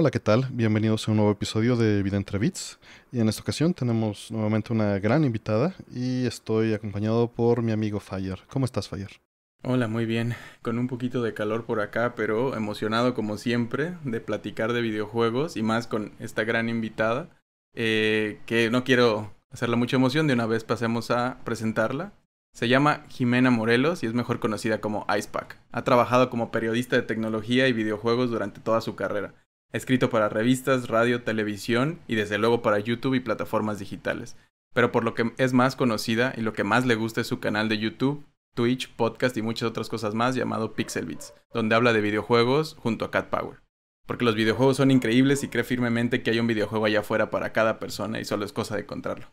Hola, ¿qué tal? Bienvenidos a un nuevo episodio de Vida entre Bits. Y en esta ocasión tenemos nuevamente una gran invitada y estoy acompañado por mi amigo Fire. ¿Cómo estás, Fire? Hola, muy bien. Con un poquito de calor por acá, pero emocionado como siempre de platicar de videojuegos y más con esta gran invitada, eh, que no quiero hacerla mucha emoción, de una vez pasemos a presentarla. Se llama Jimena Morelos y es mejor conocida como Icepack. Ha trabajado como periodista de tecnología y videojuegos durante toda su carrera escrito para revistas, radio, televisión y desde luego para YouTube y plataformas digitales. Pero por lo que es más conocida y lo que más le gusta es su canal de YouTube, Twitch, podcast y muchas otras cosas más llamado Pixel Pixelbits, donde habla de videojuegos junto a Cat Power. Porque los videojuegos son increíbles y cree firmemente que hay un videojuego allá afuera para cada persona y solo es cosa de encontrarlo.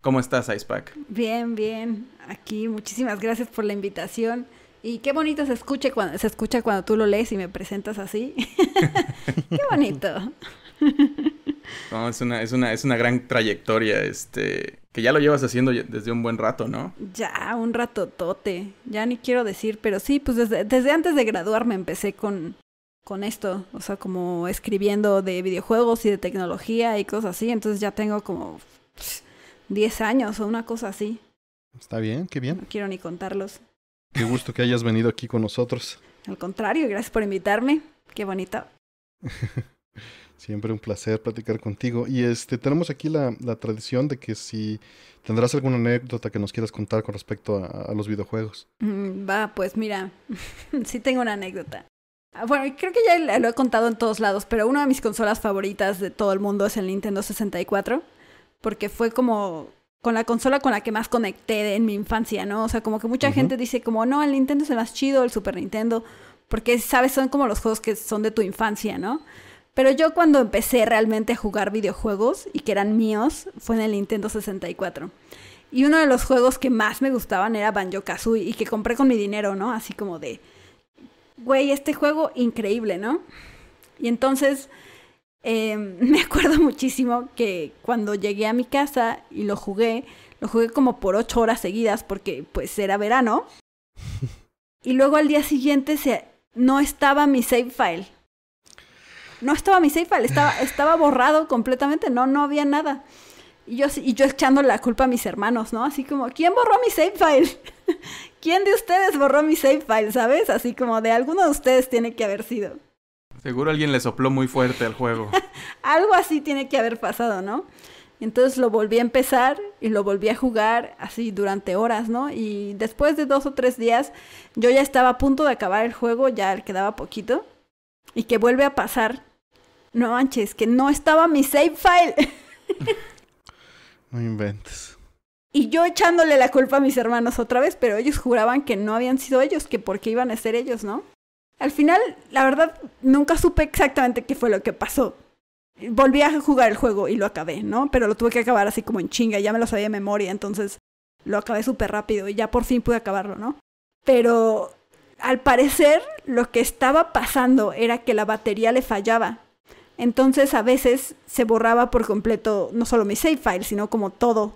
¿Cómo estás, Icepack? Bien, bien. Aquí, muchísimas gracias por la invitación. Y qué bonito se, escuche cuando, se escucha cuando tú lo lees y me presentas así. qué bonito. es una, es una, es una gran trayectoria, este, que ya lo llevas haciendo desde un buen rato, ¿no? Ya, un rato ratotote, ya ni quiero decir, pero sí, pues desde, antes de graduarme empecé con, con esto, o sea, como escribiendo de videojuegos y de tecnología y cosas así, entonces ya tengo como 10 años o una cosa así. Está bien, qué bien. No quiero ni contarlos. Qué gusto que hayas venido aquí con nosotros. Al contrario, gracias por invitarme. Qué bonito. Siempre un placer platicar contigo. Y este, tenemos aquí la, tradición de que si tendrás alguna anécdota que nos quieras contar con respecto a, los videojuegos. Mm, va, pues mira, sí tengo una anécdota. Ah, bueno, creo que ya lo he contado en todos lados, pero una de mis consolas favoritas de todo el mundo es el Nintendo 64, porque fue como con la consola con la que más conecté en mi infancia, ¿no? O sea, como que mucha gente dice como, no, el Nintendo es el más chido, el Super Nintendo, porque, sabes, son como los juegos que son de tu infancia, ¿no? Pero yo cuando empecé realmente a jugar videojuegos y que eran míos, fue en el Nintendo 64. Y uno de los juegos que más me gustaban era Banjo Kazooie y que compré con mi dinero, ¿no? Así como de, güey, este juego increíble, ¿no? Y entonces Em, me acuerdo muchísimo que cuando llegué a mi casa y lo jugué, lo jugué como por ocho horas seguidas porque pues era verano. Y luego al día siguiente se, no estaba mi save file. No estaba mi save file, estaba, estaba borrado completamente, no, no había nada. Y yo, y yo echando la culpa a mis hermanos, ¿no? Así como, ¿quién borró mi save file? ¿Quién de ustedes borró mi save file, sabes? Así como de alguno de ustedes tiene que haber sido. Seguro alguien le sopló muy fuerte al juego. Algo así tiene que haber pasado, ¿no? Entonces lo volví a empezar y lo volví a jugar así durante horas, ¿no? Y después de dos o tres días yo ya estaba a punto de acabar el juego, ya quedaba poquito. Y que vuelve a pasar. No manches, que no estaba mi save file. no inventes. Y yo echándole la culpa a mis hermanos otra vez, pero ellos juraban que no habían sido ellos, que porque iban a ser ellos, ¿no? Al final, la verdad, nunca supe exactamente qué fue lo que pasó. Volví a jugar el juego y lo acabé, ¿no? Pero lo tuve que acabar así como en chinga, ya me lo sabía de memoria, entonces lo acabé súper rápido y ya por fin pude acabarlo, ¿no? Pero al parecer lo que estaba pasando era que la batería le fallaba. Entonces a veces se borraba por completo no solo mi save file, sino como todo,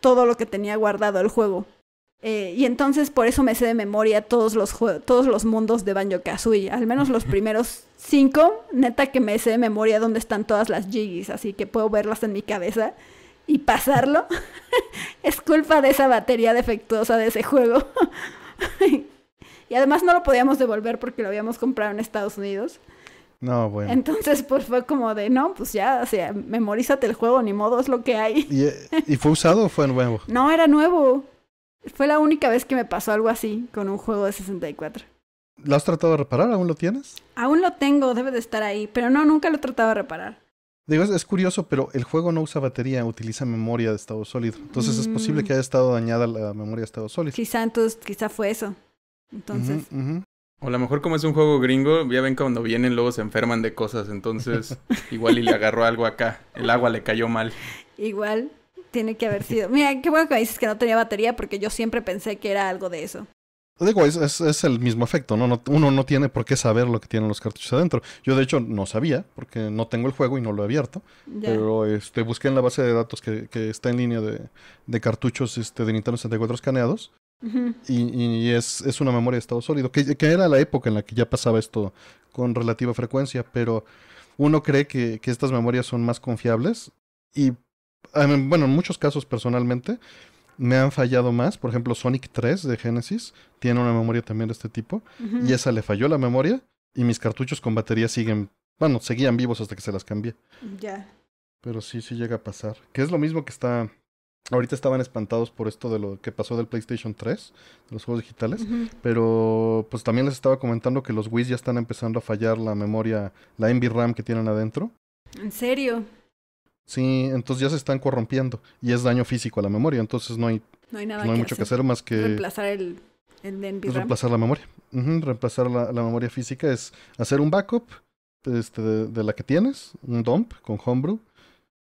todo lo que tenía guardado el juego. Eh, y entonces por eso me sé de memoria todos los, todos los mundos de Banjo Kazooie, al menos los primeros cinco, neta que me sé de memoria dónde están todas las jiggies, así que puedo verlas en mi cabeza y pasarlo. es culpa de esa batería defectuosa de ese juego. y además no lo podíamos devolver porque lo habíamos comprado en Estados Unidos. No, bueno. Entonces, pues fue como de, no, pues ya, sea, memorízate el juego, ni modo, es lo que hay. ¿Y, eh, ¿y fue usado o fue nuevo? No, era nuevo. Fue la única vez que me pasó algo así con un juego de 64. ¿Lo has tratado de reparar? ¿Aún lo tienes? Aún lo tengo, debe de estar ahí, pero no, nunca lo he tratado de reparar. Digo, es, curioso, pero el juego no usa batería, utiliza memoria de estado sólido. Entonces es posible mm. que haya estado dañada la memoria de estado sólido. Quizá entonces, quizá fue eso. Entonces. O a lo mejor como es un juego gringo, ya ven cuando vienen luego se enferman de cosas, entonces igual y le agarró algo acá, el agua le cayó mal. Igual, tiene que haber sido. Mira, qué bueno que me dices que no tenía batería porque yo siempre pensé que era algo de eso. Pues digo, es, es, el mismo efecto, ¿no? Uno no tiene por qué saber lo que tienen los cartuchos adentro. Yo, de hecho, no sabía, porque no tengo el juego y no lo he abierto. Pero este, busqué en la base de datos que, está en línea de, cartuchos este, de Nintendo 64 escaneados. Y, es, una memoria de estado sólido, que, que, era la época en la que ya pasaba esto con relativa frecuencia, pero uno cree que, que estas memorias son más confiables y bueno, en muchos casos personalmente me han fallado más. Por ejemplo, Sonic 3 de Genesis tiene una memoria también de este tipo y esa le falló la memoria y mis cartuchos con batería siguen, bueno, seguían vivos hasta que se las cambié. Ya. Pero sí, sí llega a pasar. Que es lo mismo que está Ahorita estaban espantados por esto de lo que pasó del PlayStation 3, los juegos digitales, pero pues también les estaba comentando que los Wii ya están empezando a fallar la memoria, la NVRAM que tienen adentro. ¿En serio? Sí, entonces ya se están corrompiendo y es daño físico a la memoria, entonces no hay, no hay, nada mucho que hacer más que... Reemplazar el, Reemplazar la memoria. reemplazar la, memoria física es hacer un backup este, de, la que tienes, un dump con Homebrew,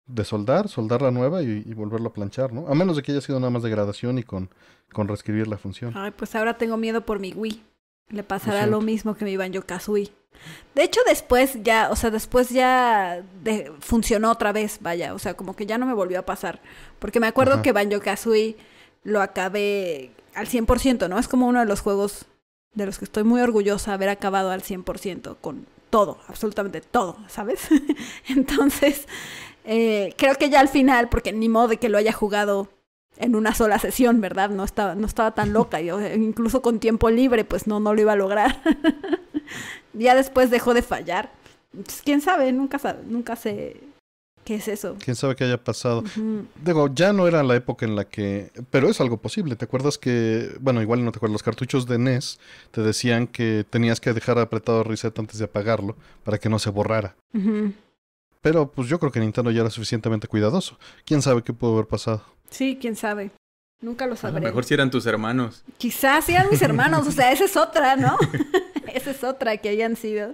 de soldar, soldar la nueva y, volverlo a planchar, ¿no? A menos de que haya sido nada más degradación y con, con reescribir la función. Ay, pues ahora tengo miedo por mi Wii le pasará lo mismo que mi Banjo Kazooie. De hecho, después ya, o sea, después ya funcionó otra vez, vaya, o sea, como que ya no me volvió a pasar. Porque me acuerdo que Banjo Kazooie lo acabé al 100%, ¿no? Es como uno de los juegos de los que estoy muy orgullosa de haber acabado al 100% con todo, absolutamente todo, ¿sabes? Entonces, eh, creo que ya al final, porque ni modo de que lo haya jugado en una sola sesión, ¿verdad? No estaba, no estaba tan loca, eh, incluso con tiempo libre, pues no, no lo iba a lograr. ya después dejó de fallar. Pues, quién sabe, nunca, nunca sé qué es eso. Quién sabe qué haya pasado. Digo, ya no era la época en la que. Pero es algo posible. ¿Te acuerdas que. Bueno, igual no te acuerdas, los cartuchos de NES te decían que tenías que dejar apretado reset antes de apagarlo para que no se borrara. Pero pues yo creo que Nintendo ya era suficientemente cuidadoso. ¿Quién sabe qué pudo haber pasado? Sí, quién sabe. Nunca lo sabré. A lo mejor si eran tus hermanos. Quizás eran mis hermanos, o sea, esa es otra, ¿no? esa es otra que hayan sido.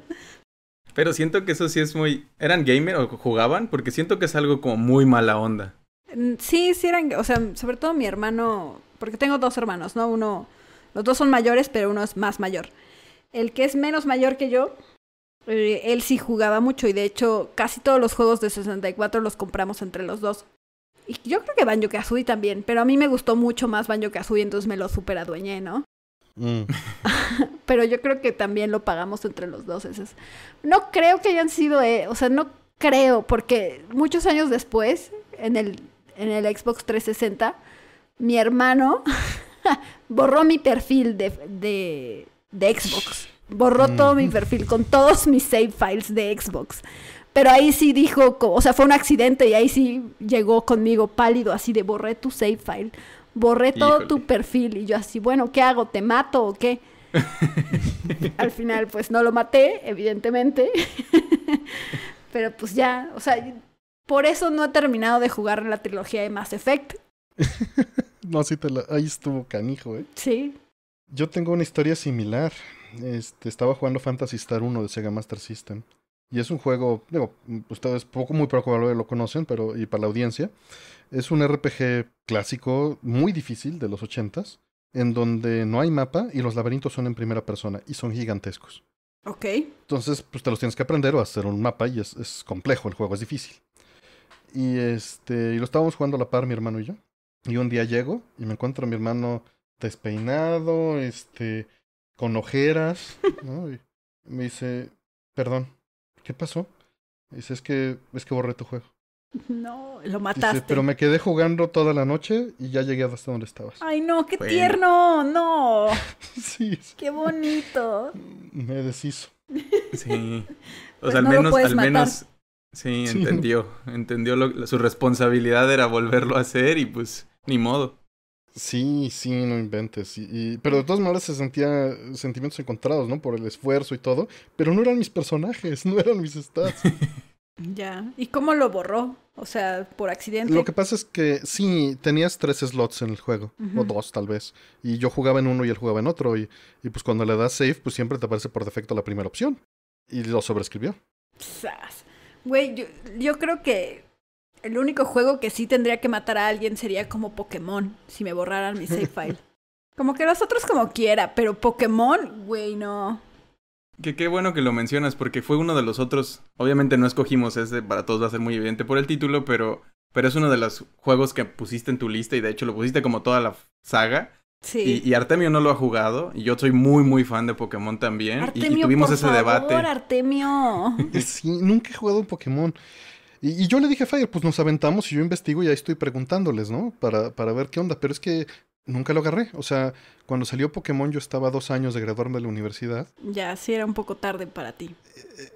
Pero siento que eso sí es muy... ¿Eran gamer o jugaban? Porque siento que es algo como muy mala onda. Mm, sí, sí eran... O sea, sobre todo mi hermano... Porque tengo dos hermanos, ¿no? Uno... Los dos son mayores, pero uno es más mayor. El que es menos mayor que yo, eh, él sí jugaba mucho y de hecho casi todos los juegos de 64 los compramos entre los dos yo creo que Banjo Kazooie también, pero a mí me gustó mucho más Banjo Kazooie, entonces me lo super ¿no? Mm. pero yo creo que también lo pagamos entre los dos. No creo que hayan sido, eh, o sea, no creo, porque muchos años después, en el, Xbox 360, mi hermano borró mi perfil de, de, Xbox. Borró mm. todo mi perfil con todos mis save files de Xbox. Pero ahí sí dijo, o sea, fue un accidente y ahí sí llegó conmigo pálido, así de borré tu save file, borré todo tu perfil. Y yo así, bueno, ¿qué hago? ¿Te mato o qué? Al final, pues no lo maté, evidentemente. Pero pues ya, o sea, por eso no he terminado de jugar en la trilogía de Mass Effect. no, sí, te ahí estuvo canijo, ¿eh? Sí. Yo tengo una historia similar. Este, estaba jugando Fantasy Star 1 de Sega Master System. Y es un juego, digo, ustedes poco, muy probable lo conocen, pero y para la audiencia, es un RPG clásico muy difícil de los ochentas, en donde no hay mapa y los laberintos son en primera persona y son gigantescos. Ok. Entonces, pues te los tienes que aprender o hacer un mapa y es, complejo el juego, es difícil. Y este, y lo estábamos jugando a la par mi hermano y yo. Y un día llego y me encuentro a mi hermano despeinado, este, con ojeras, Y me dice, perdón, ¿qué pasó? Dice, es que, es que borré tu juego. No, lo mataste. Dice, pero me quedé jugando toda la noche y ya llegué hasta donde estabas. Ay, no, qué tierno, no. sí. Qué bonito. Me deshizo. Sí. O sea, pues al menos, al menos, sí, entendió. Entendió su responsabilidad era volverlo a hacer y pues, ni modo. Sí, sí, no inventes. pero de todas maneras se sentía sentimientos encontrados, ¿no? Por el esfuerzo y todo. Pero no eran mis personajes, no eran mis stats. ya. ¿Y cómo lo borró? O sea, por accidente. Lo que pasa es que sí, tenías tres slots en el juego, o dos tal vez. Y yo jugaba en uno y él jugaba en otro. Y, pues cuando le das save, pues siempre te aparece por defecto la primera opción. Y lo sobrescribió. Güey, yo creo que el único juego que sí tendría que matar a alguien sería como Pokémon, si me borraran mi save file. como que los otros como quiera, pero Pokémon, güey, no. Que qué bueno que lo mencionas, porque fue uno de los otros. Obviamente no escogimos ese, para todos va a ser muy evidente por el título, pero, pero es uno de los juegos que pusiste en tu lista y de hecho lo pusiste como toda la saga. Sí. Y, Artemio no lo ha jugado, y yo soy muy, muy fan de Pokémon también. Artemio, y, tuvimos por ese favor, debate. Artemio! sí, nunca he jugado un Pokémon. Y, yo le dije Fire, pues nos aventamos y yo investigo y ahí estoy preguntándoles, ¿no? Para, para ver qué onda. Pero es que nunca lo agarré. O sea, cuando salió Pokémon yo estaba dos años de graduarme de la universidad. Ya, sí era un poco tarde para ti.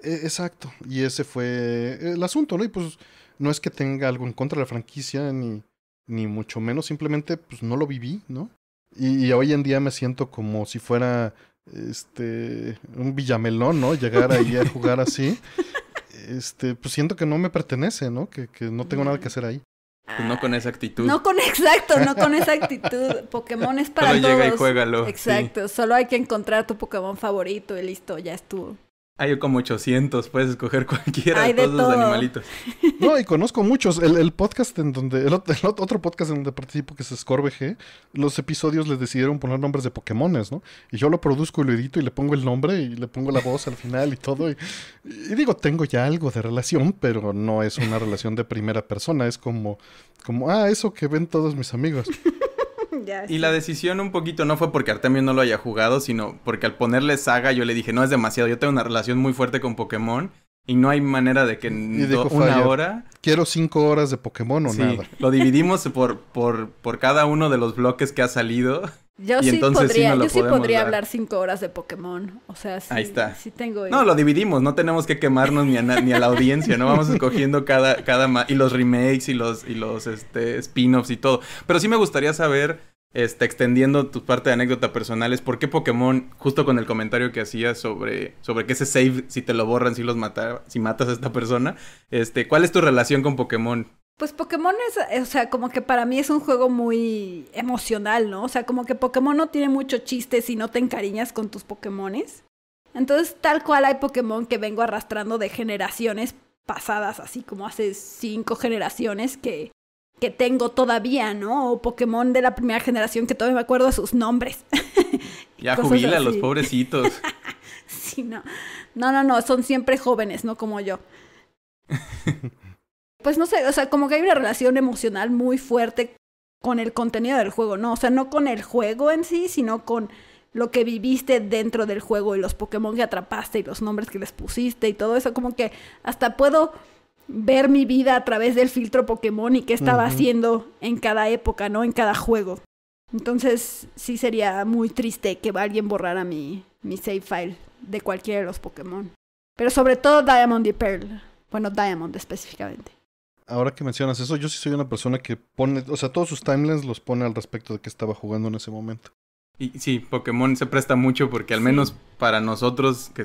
E, e, exacto. Y ese fue el asunto, ¿no? Y pues no es que tenga algo en contra de la franquicia, ni, ni mucho menos. Simplemente, pues no lo viví, ¿no? Y, hoy en día me siento como si fuera este un villamelón, ¿no? Llegar ahí a jugar así. este, pues siento que no me pertenece, ¿no? Que, que no tengo nada que hacer ahí. Pues no con esa actitud. No con exacto, no con esa actitud. Pokémon es para solo Llega y juégalo. Exacto, solo hay que encontrar tu Pokémon favorito y listo, ya estuvo. Hay ah, como 800, puedes escoger cualquiera de todos los animalitos. No, y conozco muchos. El, podcast en donde, el, otro podcast en donde participo, que es G, los episodios les decidieron poner nombres de Pokémones, ¿no? Y yo lo produzco y lo edito y le pongo el nombre y le pongo la voz al final y todo. Y, digo, tengo ya algo de relación, pero no es una relación de primera persona. Es como, como, ah, eso que ven todos mis amigos. Y la decisión un poquito no fue porque Artemio no lo haya jugado, sino porque al ponerle saga yo le dije, no es demasiado, yo tengo una relación muy fuerte con Pokémon y no hay manera de que en una hora quiero cinco horas de Pokémon o nada. Lo dividimos por, por, por cada uno de los bloques que ha salido. Yo y sí podría, podría hablar cinco horas de Pokémon. O sea, sí, Ahí está. No, lo dividimos, no tenemos que quemarnos ni a, ni a la audiencia, ¿no? Vamos escogiendo cada, cada y los remakes y los, y los este, spin-offs y todo. Pero sí me gustaría saber este, extendiendo tu parte de anécdota personal, por qué Pokémon, justo con el comentario que hacías sobre, sobre que ese save, si te lo borran, si los si matas a esta persona, este, ¿cuál es tu relación con Pokémon? Pues Pokémon es, o sea, como que para mí es un juego muy emocional, ¿no? O sea, como que Pokémon no tiene mucho chiste si no te encariñas con tus Pokémones. Entonces, tal cual hay Pokémon que vengo arrastrando de generaciones pasadas, así como hace cinco generaciones, que que tengo todavía, ¿no? O Pokémon de la primera generación que todavía me acuerdo de sus nombres. ya jubila a los pobrecitos. sí, no. No, no, no, son siempre jóvenes, no como yo. pues no sé, o sea, como que hay una relación emocional muy fuerte con el contenido del juego, ¿no? O sea, no con el juego en sí, sino con lo que viviste dentro del juego y los Pokémon que atrapaste y los nombres que les pusiste y todo eso, como que hasta puedo ver mi vida a través del filtro Pokémon y qué estaba haciendo en cada época, ¿no? En cada juego. Entonces, sí sería muy triste que alguien borrara mi, mi save file de cualquiera de los Pokémon. Pero sobre todo Diamond y Pearl. Bueno, Diamond específicamente. Ahora que mencionas eso, yo sí soy una persona que pone, o sea, todos sus timelines los pone al respecto de qué estaba jugando en ese momento. Y sí, Pokémon se presta mucho porque al menos para nosotros que,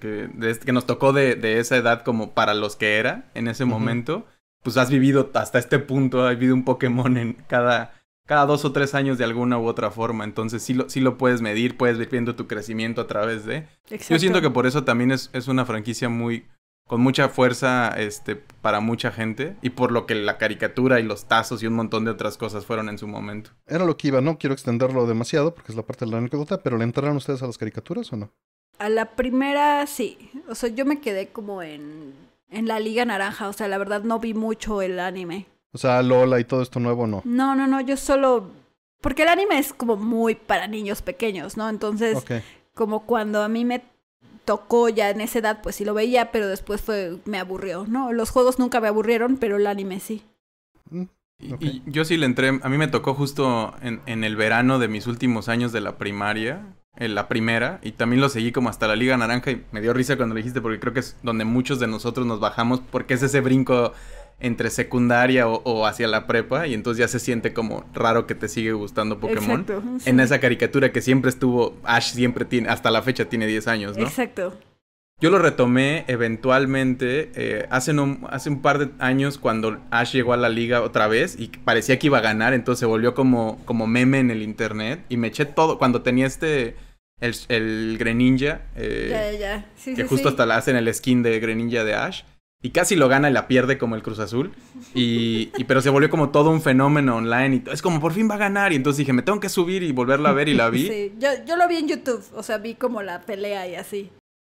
que, este, que, nos tocó de, de, esa edad como para los que era en ese momento, pues has vivido hasta este punto, has vivido un Pokémon en cada, cada dos o tres años de alguna u otra forma. Entonces sí lo, sí lo puedes medir, puedes ir viendo tu crecimiento a través de... Yo siento que por eso también es, es una franquicia muy, con mucha fuerza este, para mucha gente y por lo que la caricatura y los tazos y un montón de otras cosas fueron en su momento. Era lo que iba, no quiero extenderlo demasiado porque es la parte de la anécdota, pero ¿le entraron ustedes a las caricaturas o no? A la primera sí, o sea, yo me quedé como en, en la Liga Naranja, o sea, la verdad no vi mucho el anime. O sea, Lola y todo esto nuevo no. No, no, no, yo solo... Porque el anime es como muy para niños pequeños, ¿no? Entonces, como cuando a mí me tocó ya en esa edad, pues sí lo veía, pero después fue, me aburrió, ¿no? Los juegos nunca me aburrieron, pero el anime sí. Mm, y, yo sí le entré, a mí me tocó justo en, el verano de mis últimos años de la primaria, en eh, la primera, y también lo seguí como hasta la Liga Naranja y me dio risa cuando dijiste porque creo que es donde muchos de nosotros nos bajamos porque es ese brinco entre secundaria o, hacia la prepa y entonces ya se siente como raro que te sigue gustando Pokémon. En esa caricatura que siempre estuvo, Ash siempre tiene, hasta la fecha tiene 10 años, ¿no? Exacto. Yo lo retomé eventualmente eh, hace, un, hace un par de años cuando Ash llegó a la liga otra vez y parecía que iba a ganar, entonces se volvió como, como meme en el internet y me eché todo, cuando tenía este... El, Greninja. Eh, que justo hasta la hacen el skin de Greninja de Ash y casi lo gana y la pierde como el Cruz Azul. Y, pero se volvió como todo un fenómeno online y es como por fin va a ganar. Y entonces dije, me tengo que subir y volverla a ver y la vi. Sí, yo, lo vi en YouTube, o sea, vi como la pelea y así.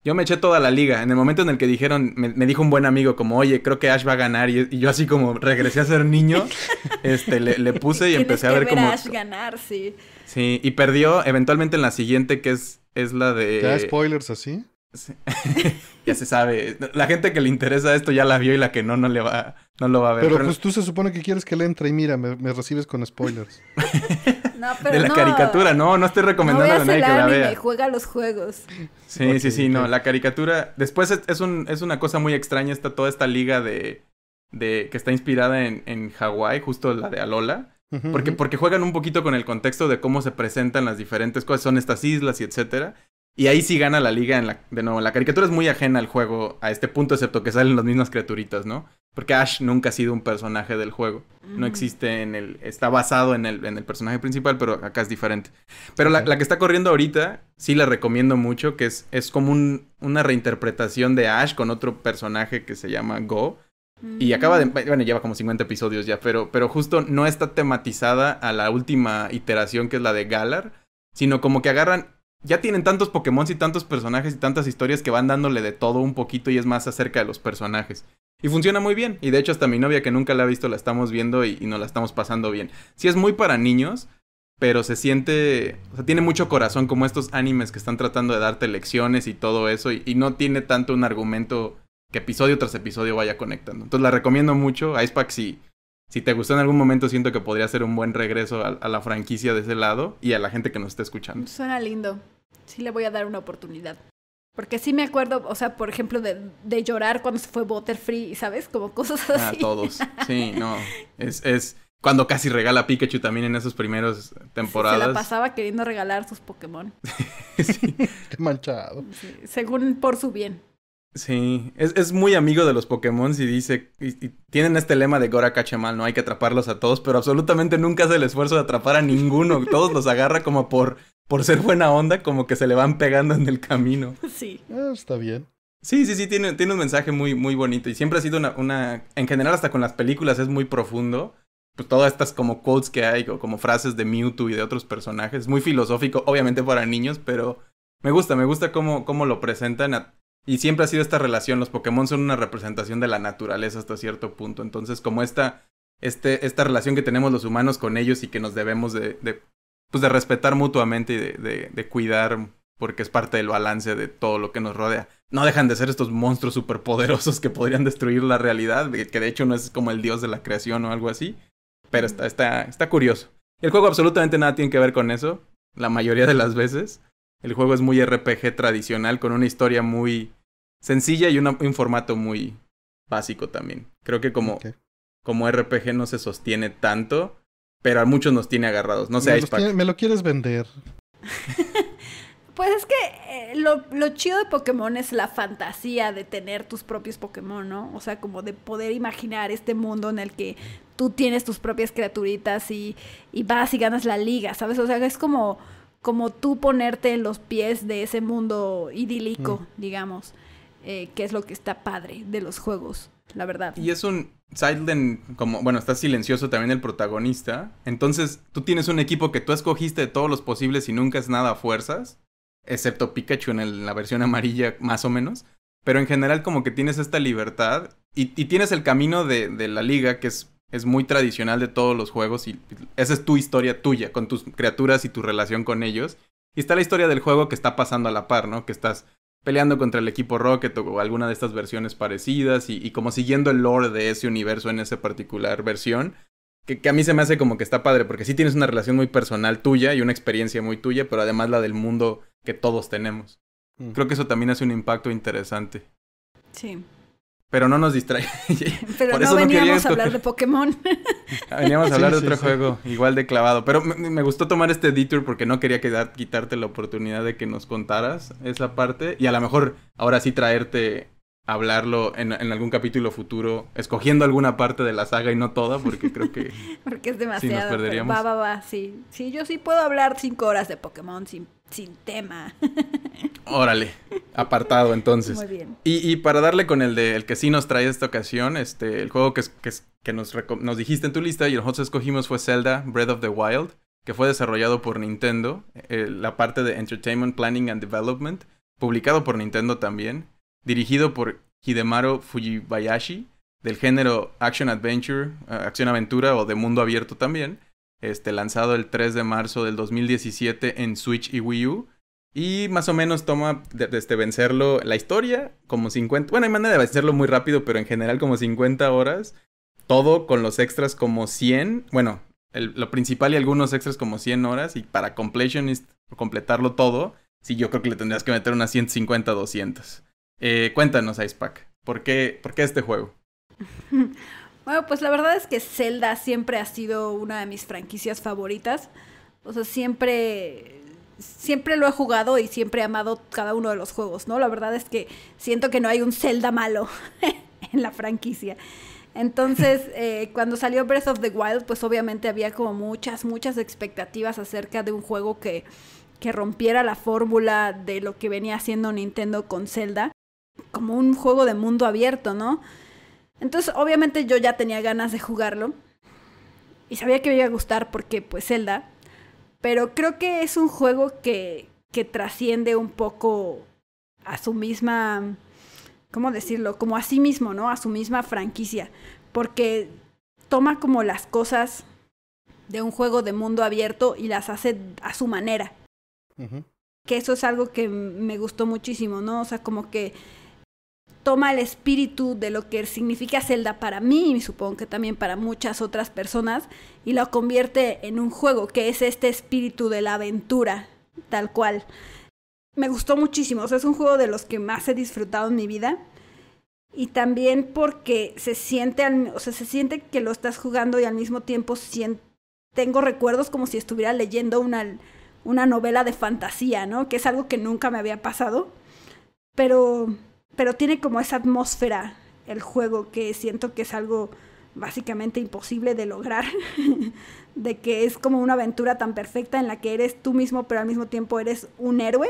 Yo me eché toda la liga. En el momento en el que dijeron, me, dijo un buen amigo como, oye, creo que Ash va a ganar. Y, yo así como regresé a ser niño, este, le, puse y empecé a ver, ver ganar, sí. Sí, y perdió eventualmente en la siguiente que es, es la de... da spoilers así? ya se sabe. La gente que le interesa esto ya la vio y la que no, no le va, no lo va a ver. Pero, pues tú se supone que quieres que le entre y mira, me, recibes con spoilers. de la caricatura, no, no estoy recomendando a nadie que la vea. Juega los juegos. Sí, sí, sí, no. La caricatura. Después es, una cosa muy extraña esta, toda esta liga de. que está inspirada en, en Hawái, justo la de Alola. porque, porque juegan un poquito con el contexto de cómo se presentan las diferentes cosas, son estas islas y etcétera. Y ahí sí gana la liga de nuevo. La caricatura es muy ajena al juego a este punto, excepto que salen las mismas criaturitas, ¿no? Porque Ash nunca ha sido un personaje del juego. No existe en el. Está basado en el, en el personaje principal, pero acá es diferente. Pero la, que está corriendo ahorita, sí la recomiendo mucho, que es, es como una reinterpretación de Ash con otro personaje que se llama Go. Y acaba de. Mm. Bueno, lleva como 50 episodios ya, pero, pero justo no está tematizada a la última iteración que es la de Galar, sino como que agarran ya tienen tantos Pokémon y tantos personajes y tantas historias que van dándole de todo un poquito y es más acerca de los personajes. Y funciona muy bien. Y de hecho hasta mi novia que nunca la ha visto la estamos viendo y, y nos la estamos pasando bien. Sí es muy para niños, pero se siente, o sea, tiene mucho corazón como estos animes que están tratando de darte lecciones y todo eso y, no tiene tanto un argumento que episodio tras episodio vaya conectando. Entonces la recomiendo mucho. Icepack si, si te gustó en algún momento siento que podría ser un buen regreso a, a la franquicia de ese lado y a la gente que nos está escuchando. Suena lindo sí le voy a dar una oportunidad. Porque sí me acuerdo, o sea, por ejemplo, de, llorar cuando se fue Butterfree, ¿sabes? Como cosas ah, así. Ah, todos. Sí, no. Es, cuando casi regala Pikachu también en esas primeras temporadas. se la pasaba queriendo regalar sus Pokémon. sí. Qué manchado. según por su bien. Sí, es, muy amigo de los Pokémon y dice, y, tienen este lema de Gora Cachemal, no hay que atraparlos a todos, pero absolutamente nunca hace el esfuerzo de atrapar a ninguno, todos los agarra como por por ser buena onda, como que se le van pegando en el camino. Sí. Ah, está bien. Sí, sí, sí, tiene, tiene un mensaje muy, muy bonito. Y siempre ha sido una, una. En general, hasta con las películas es muy profundo. Pues, todas estas como quotes que hay, o como frases de Mewtwo y de otros personajes. Es muy filosófico, obviamente para niños, pero me gusta, me gusta cómo, cómo lo presentan. Y siempre ha sido esta relación. Los Pokémon son una representación de la naturaleza hasta cierto punto. Entonces, como esta. Este, esta relación que tenemos los humanos con ellos y que nos debemos de pues, de respetar mutuamente y de, cuidar, porque es parte del balance de todo lo que nos rodea. No dejan de ser estos monstruos superpoderosos que podrían destruir la realidad, que de hecho no es como el dios de la creación o algo así, pero está, está, está curioso. El juego absolutamente nada tiene que ver con eso, la mayoría de las veces. El juego es muy RPG tradicional, con una historia muy sencilla y un formato muy básico también. Creo que como, como RPG no se sostiene tanto pero a muchos nos tiene agarrados. No sé, me, Lo, quieres vender. pues es que eh, lo, lo, chido de Pokémon es la fantasía de tener tus propios Pokémon, ¿no? O sea, como de poder imaginar este mundo en el que tú tienes tus propias criaturitas y, vas y ganas la liga, ¿sabes? O sea, es como, como tú ponerte en los pies de ese mundo idílico, mm. digamos, eh, que es lo que está padre de los juegos, la verdad. Y es un, Silent, como, bueno, está silencioso también el protagonista. Entonces, tú tienes un equipo que tú escogiste de todos los posibles y nunca es nada a fuerzas, excepto Pikachu en, la versión amarilla, más o menos. Pero en general, como que tienes esta libertad y, tienes el camino de, de, la liga, que es, es muy tradicional de todos los juegos y esa es tu historia tuya, con tus criaturas y tu relación con ellos. Y está la historia del juego que está pasando a la par, ¿no? Que estás peleando contra el equipo Rocket o alguna de estas versiones parecidas y, como siguiendo el lore de ese universo en esa particular versión. Que, a mí se me hace como que está padre, porque sí tienes una relación muy personal tuya y una experiencia muy tuya, pero además la del mundo que todos tenemos. Mm. Creo que eso también hace un impacto interesante. Sí. Pero no nos distrae. Pero no veníamos a hablar de Pokémon. Ah, veníamos a hablar de otro juego, igual de clavado. Pero me, gustó tomar este detour porque no quería quitarte la oportunidad de que nos contaras esa parte. Y a lo mejor ahora sí traerte hablarlo en, algún capítulo futuro, escogiendo alguna parte de la saga y no toda, porque creo que... porque es demasiado. nos perderíamos. Va, va, va, sí. Sí, yo sí puedo hablar cinco horas de Pokémon sin, sin tema. Órale, apartado entonces. Muy bien. Y, para darle con el de el que sí nos trae esta ocasión, este, el juego que, que, que nos, nos dijiste en tu lista y nosotros escogimos fue Zelda Breath of the Wild, que fue desarrollado por Nintendo, eh, la parte de Entertainment Planning and Development, publicado por Nintendo también dirigido por Hidemaro Fujibayashi, del género Action Adventure, eh, Acción Aventura o de Mundo Abierto también, este, lanzado el 3 de marzo del 2017 en Switch y Wii U. Y más o menos toma desde de, este, vencerlo la historia, como 50. Bueno, hay manera de vencerlo muy rápido, pero en general como 50 horas. Todo con los extras como 100. Bueno, lo principal y algunos extras como 100 horas. Y para completionist, completarlo todo, sí, yo creo que le tendrías que meter unas 150, 200. Eh, cuéntanos, Icepack, ¿por qué, ¿por qué este juego? bueno, pues la verdad es que Zelda siempre ha sido una de mis franquicias favoritas. O sea, siempre siempre lo he jugado y siempre he amado cada uno de los juegos, ¿no? La verdad es que siento que no hay un Zelda malo en la franquicia. Entonces, eh, cuando salió Breath of the Wild, pues obviamente había como muchas, muchas expectativas acerca de un juego que, que rompiera la fórmula de lo que venía haciendo Nintendo con Zelda como un juego de mundo abierto, ¿no? Entonces, obviamente yo ya tenía ganas de jugarlo y sabía que me iba a gustar porque, pues, Zelda, pero creo que es un juego que, que trasciende un poco a su misma, ¿cómo decirlo? Como a sí mismo, ¿no? A su misma franquicia, porque toma como las cosas de un juego de mundo abierto y las hace a su manera. Que eso es algo que me gustó muchísimo, ¿no? O sea, como que toma el espíritu de lo que significa Zelda para mí y supongo que también para muchas otras personas y lo convierte en un juego que es este espíritu de la aventura, tal cual. Me gustó muchísimo, es un juego de los que más he disfrutado en mi vida y también porque se siente, o sea, se siente que lo estás jugando y al mismo tiempo siento, tengo recuerdos como si estuviera leyendo una, una novela de fantasía, ¿no? Que es algo que nunca me había pasado, pero pero tiene como esa atmósfera el juego que siento que es algo básicamente imposible de lograr, de que es como una aventura tan perfecta en la que eres tú mismo, pero al mismo tiempo eres un héroe,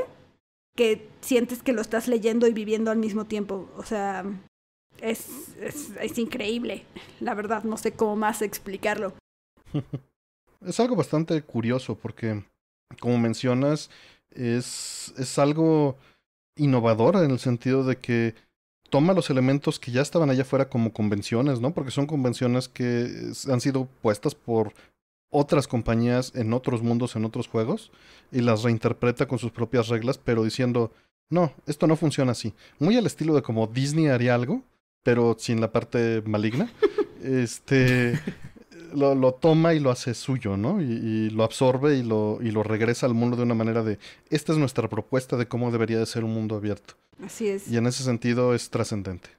que sientes que lo estás leyendo y viviendo al mismo tiempo. O sea, es, es, increíble. La verdad, no sé cómo más explicarlo. es algo bastante curioso porque, como mencionas, es, es algo innovadora en el sentido de que toma los elementos que ya estaban allá afuera como convenciones, ¿no? Porque son convenciones que han sido puestas por otras compañías en otros mundos, en otros juegos, y las reinterpreta con sus propias reglas, pero diciendo, no, esto no funciona así. Muy al estilo de como Disney haría algo, pero sin la parte maligna. este, lo, toma y lo hace suyo, ¿no? Y, lo absorbe y lo, y lo, regresa al mundo de una manera de, esta es nuestra propuesta de cómo debería de ser un mundo abierto. Así es. Y en ese sentido es trascendente.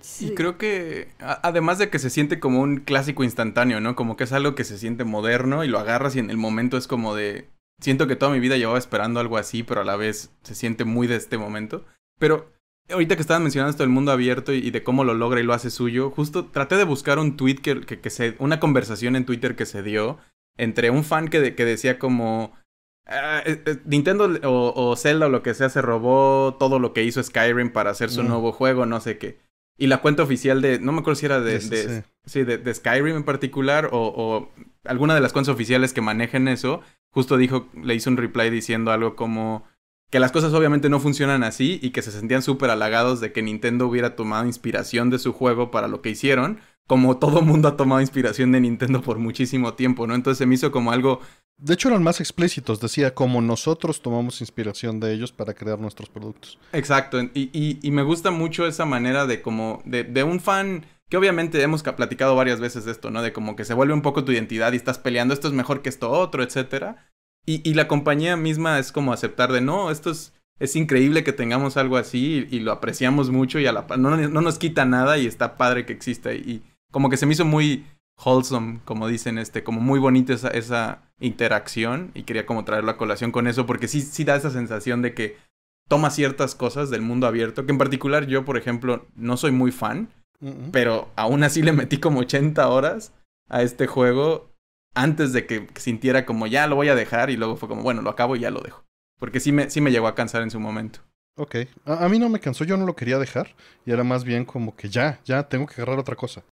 Sí. Y creo que, además de que se siente como un clásico instantáneo, ¿no? Como que es algo que se siente moderno y lo agarras y en el momento es como de, siento que toda mi vida llevaba esperando algo así, pero a la vez se siente muy de este momento. Pero Ahorita que estaban mencionando esto del mundo abierto y, de cómo lo logra y lo hace suyo, justo traté de buscar un tweet que, se. una conversación en Twitter que se dio entre un fan que, decía como. Ah, eh, eh, Nintendo o, Zelda o lo que sea se robó todo lo que hizo Skyrim para hacer su mm. nuevo juego, no sé qué. Y la cuenta oficial de. No me acuerdo si era de. sí, de, Skyrim en particular. O, o, alguna de las cuentas oficiales que manejen eso. Justo dijo. Le hizo un reply diciendo algo como que las cosas obviamente no funcionan así y que se sentían súper halagados de que Nintendo hubiera tomado inspiración de su juego para lo que hicieron, como todo mundo ha tomado inspiración de Nintendo por muchísimo tiempo, ¿no? Entonces se me hizo como algo... De hecho eran más explícitos, decía, como nosotros tomamos inspiración de ellos para crear nuestros productos. Exacto, y, me gusta mucho esa manera de como, de, de un fan... Que obviamente hemos platicado varias veces de esto, ¿no? De como que se vuelve un poco tu identidad y estás peleando, esto es mejor que esto otro, etcétera. Y, y la compañía misma es como aceptar de, no, esto es, es increíble que tengamos algo así y, lo apreciamos mucho y a la, no, no, nos quita nada y está padre que exista. Y, como que se me hizo muy wholesome, como dicen, este, como muy bonita esa, esa interacción y quería como traerlo a colación con eso porque sí, sí da esa sensación de que toma ciertas cosas del mundo abierto, que en particular yo, por ejemplo, no soy muy fan, pero aún así le metí como 80 horas a este juego antes de que sintiera como ya lo voy a dejar y luego fue como, bueno, lo acabo y ya lo dejo. Porque sí me, sí me llegó a cansar en su momento. Ok, a, mí no me cansó, yo no lo quería dejar y era más bien como que ya, ya tengo que agarrar otra cosa.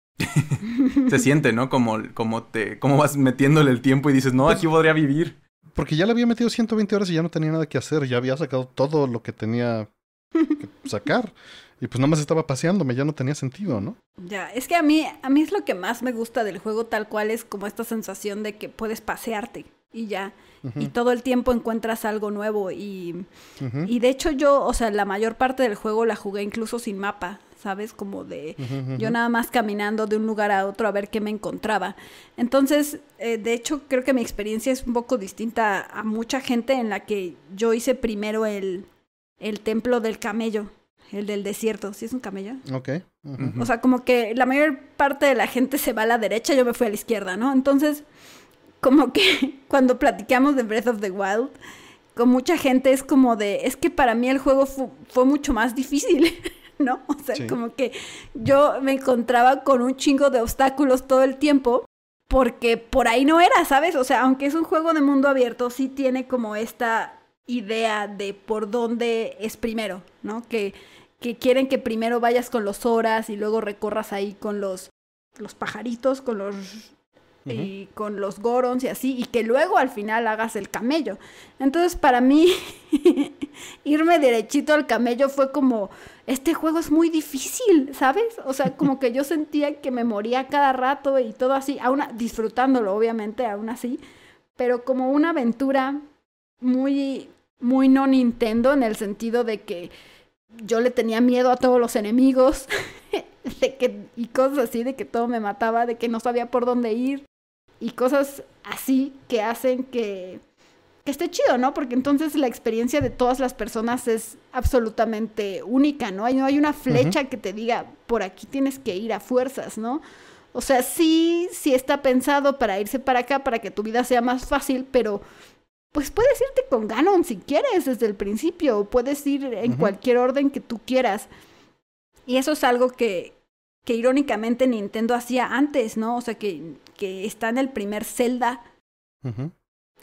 Se siente, ¿no? Como, como, te, como vas metiéndole el tiempo y dices, no, aquí podría vivir. Porque ya le había metido 120 horas y ya no tenía nada que hacer, ya había sacado todo lo que tenía que sacar. Y pues nada más estaba paseándome, ya no tenía sentido, ¿no? Ya, es que a mí, a mí es lo que más me gusta del juego tal cual es como esta sensación de que puedes pasearte y ya. Y todo el tiempo encuentras algo nuevo y, y de hecho yo, o sea, la mayor parte del juego la jugué incluso sin mapa, ¿sabes? Como de yo nada más caminando de un lugar a otro a ver qué me encontraba. Entonces, eh, de hecho, creo que mi experiencia es un poco distinta a mucha gente en la que yo hice primero el, el templo del camello el del desierto, ¿si es un camello? Ok. O sea, como que la mayor parte de la gente se va a la derecha, yo me fui a la izquierda, ¿no? Entonces, como que cuando platicamos de Breath of the Wild, con mucha gente es como de, es que para mí el juego fue mucho más difícil. ¿No? O sea, como que yo me encontraba con un chingo de obstáculos todo el tiempo porque por ahí no era, ¿sabes? O sea, aunque es un juego de mundo abierto, sí tiene como esta idea de por dónde es primero, ¿no? Que que quieren que primero vayas con los horas y luego recorras ahí con los, los pajaritos, con los y con los gorons y así, y que luego al final hagas el camello. Entonces, para mí, irme derechito al camello fue como, este juego es muy difícil, ¿sabes? O sea, como que yo sentía que me moría cada rato y todo así, aún disfrutándolo, obviamente, aún así, pero como una aventura muy, muy no Nintendo en el sentido de que yo le tenía miedo a todos los enemigos de que, y cosas así, de que todo me mataba, de que no sabía por dónde ir y cosas así que hacen que, esté chido, ¿no? Porque entonces la experiencia de todas las personas es absolutamente única, ¿no? Hay, no hay una flecha que te diga, por aquí tienes que ir a fuerzas, ¿no? O sea, sí, sí está pensado para irse para acá, para que tu vida sea más fácil, pero pues puedes irte con Ganon si quieres desde el principio, puedes ir en cualquier orden que tú quieras. Y eso es algo que, que irónicamente Nintendo hacía antes, ¿no? O sea, que, que está en el primer Zelda.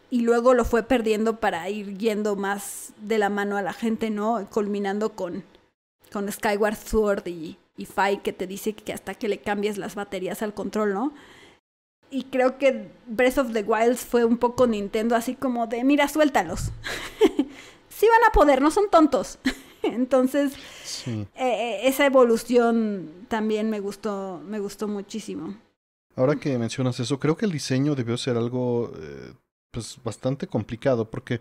Y luego lo fue perdiendo para ir yendo más de la mano a la gente, ¿no? Culminando con, con Skyward Sword y, y que te dice que hasta que le cambies las baterías al control, ¿no? y creo que Breath of the Wild fue un poco Nintendo así como de, mira, suéltalos. sí van a poder, no son tontos. Entonces, eh, eh, esa evolución también me gustó, me gustó muchísimo. Ahora que mencionas eso, creo que el diseño debió ser algo eh, pues bastante complicado, porque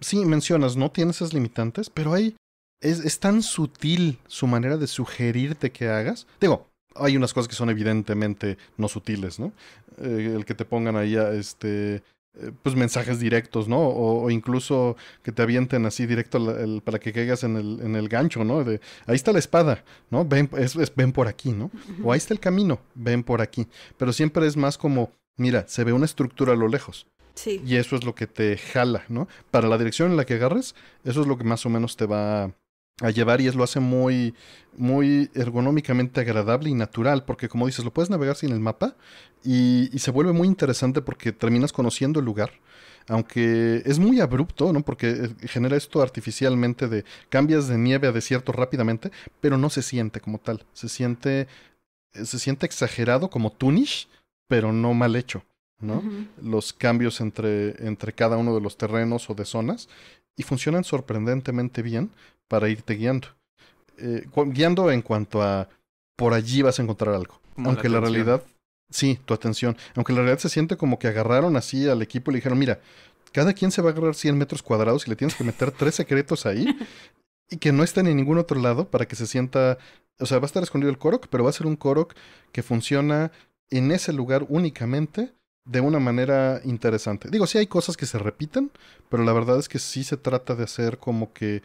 sí, mencionas, no tiene esas limitantes, pero hay, es, es, tan sutil su manera de sugerirte que hagas. Digo, hay unas cosas que son evidentemente no sutiles, ¿no? Eh, el que te pongan ahí este eh, pues mensajes directos, ¿no? O, incluso que te avienten así directo para que caigas en el, gancho, ¿no? ahí está la espada, ¿no? Ven, es, es, ven por aquí, ¿no? O ahí está el camino, ven por aquí. Pero siempre es más como, mira, se ve una estructura a lo lejos. Sí. Y eso es lo que te jala, ¿no? Para la dirección en la que agarres, eso es lo que más o menos te va a llevar y es lo hace muy, muy ergonómicamente agradable y natural, porque como dices, lo puedes navegar sin el mapa y, se vuelve muy interesante porque terminas conociendo el lugar. Aunque es muy abrupto, ¿no? Porque eh, genera esto artificialmente de cambias de nieve a desierto rápidamente, pero no se siente como tal. Se siente, eh, se siente exagerado como Tunish, pero no mal hecho, ¿no? Los cambios entre, entre cada uno de los terrenos o de zonas y funcionan sorprendentemente bien para irte guiando. Eh, guiando en cuanto a por allí vas a encontrar algo. Aunque la, realidad, sí, tu atención. Aunque la realidad se siente como que agarraron así al equipo y le dijeron, mira, cada quien se va a agarrar 100 metros cuadrados y le tienes que meter tres secretos ahí y que no estén en ningún otro lado para que se sienta, o sea, va a estar escondido el Korok, pero va a ser un Korok que funciona en ese lugar únicamente de una manera interesante. Digo, sí hay cosas que se repiten, pero la verdad es que sí se trata de hacer como que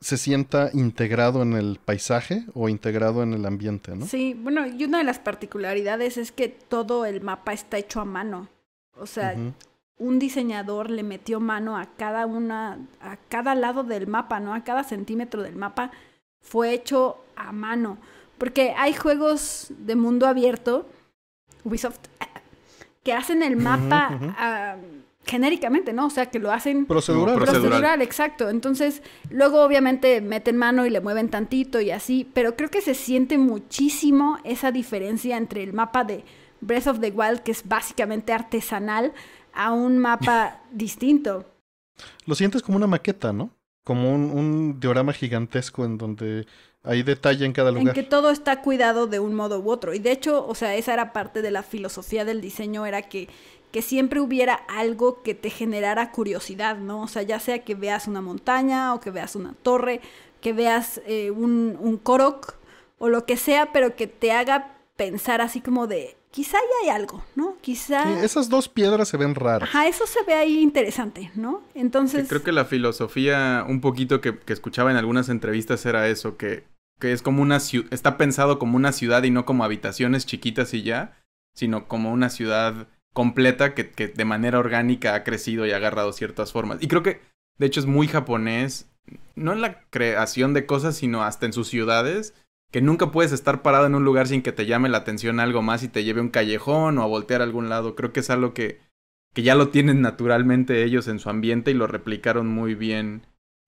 se sienta integrado en el paisaje o integrado en el ambiente, ¿no? Sí, bueno, y una de las particularidades es que todo el mapa está hecho a mano. O sea, un diseñador le metió mano a cada una, a cada lado del mapa, ¿no? A cada centímetro del mapa fue hecho a mano. Porque hay juegos de mundo abierto, Ubisoft, que hacen el mapa genéricamente, ¿no? O sea, que lo hacen procedural. procedural. exacto. Entonces, luego obviamente meten mano y le mueven tantito y así, pero creo que se siente muchísimo esa diferencia entre el mapa de Breath of the Wild, que es básicamente artesanal, a un mapa distinto. Lo sientes como una maqueta, ¿no? Como un, un diorama gigantesco en donde hay detalle en cada lugar. En que todo está cuidado de un modo u otro. Y de hecho, o sea, esa era parte de la filosofía del diseño, era que que siempre hubiera algo que te generara curiosidad, ¿no? O sea, ya sea que veas una montaña o que veas una torre, que veas eh, un, un o lo que sea, pero que te haga pensar así como de, quizá ya hay algo, ¿no? Quizá... esas dos piedras se ven raras. Ajá, eso se ve ahí interesante, ¿no? Entonces... creo que la filosofía un poquito que, escuchaba en algunas entrevistas era eso, que, que es como una ciudad, está pensado como una ciudad y no como habitaciones chiquitas y ya, sino como una ciudad completa que, de manera orgánica ha crecido y ha agarrado ciertas formas. Y creo que, de hecho, es muy japonés, no en la creación de cosas, sino hasta en sus ciudades, que nunca puedes estar parado en un lugar sin que te llame la atención algo más y te lleve a un callejón o a voltear a algún lado. Creo que es algo que, que ya lo tienen naturalmente ellos en su ambiente y lo replicaron muy bien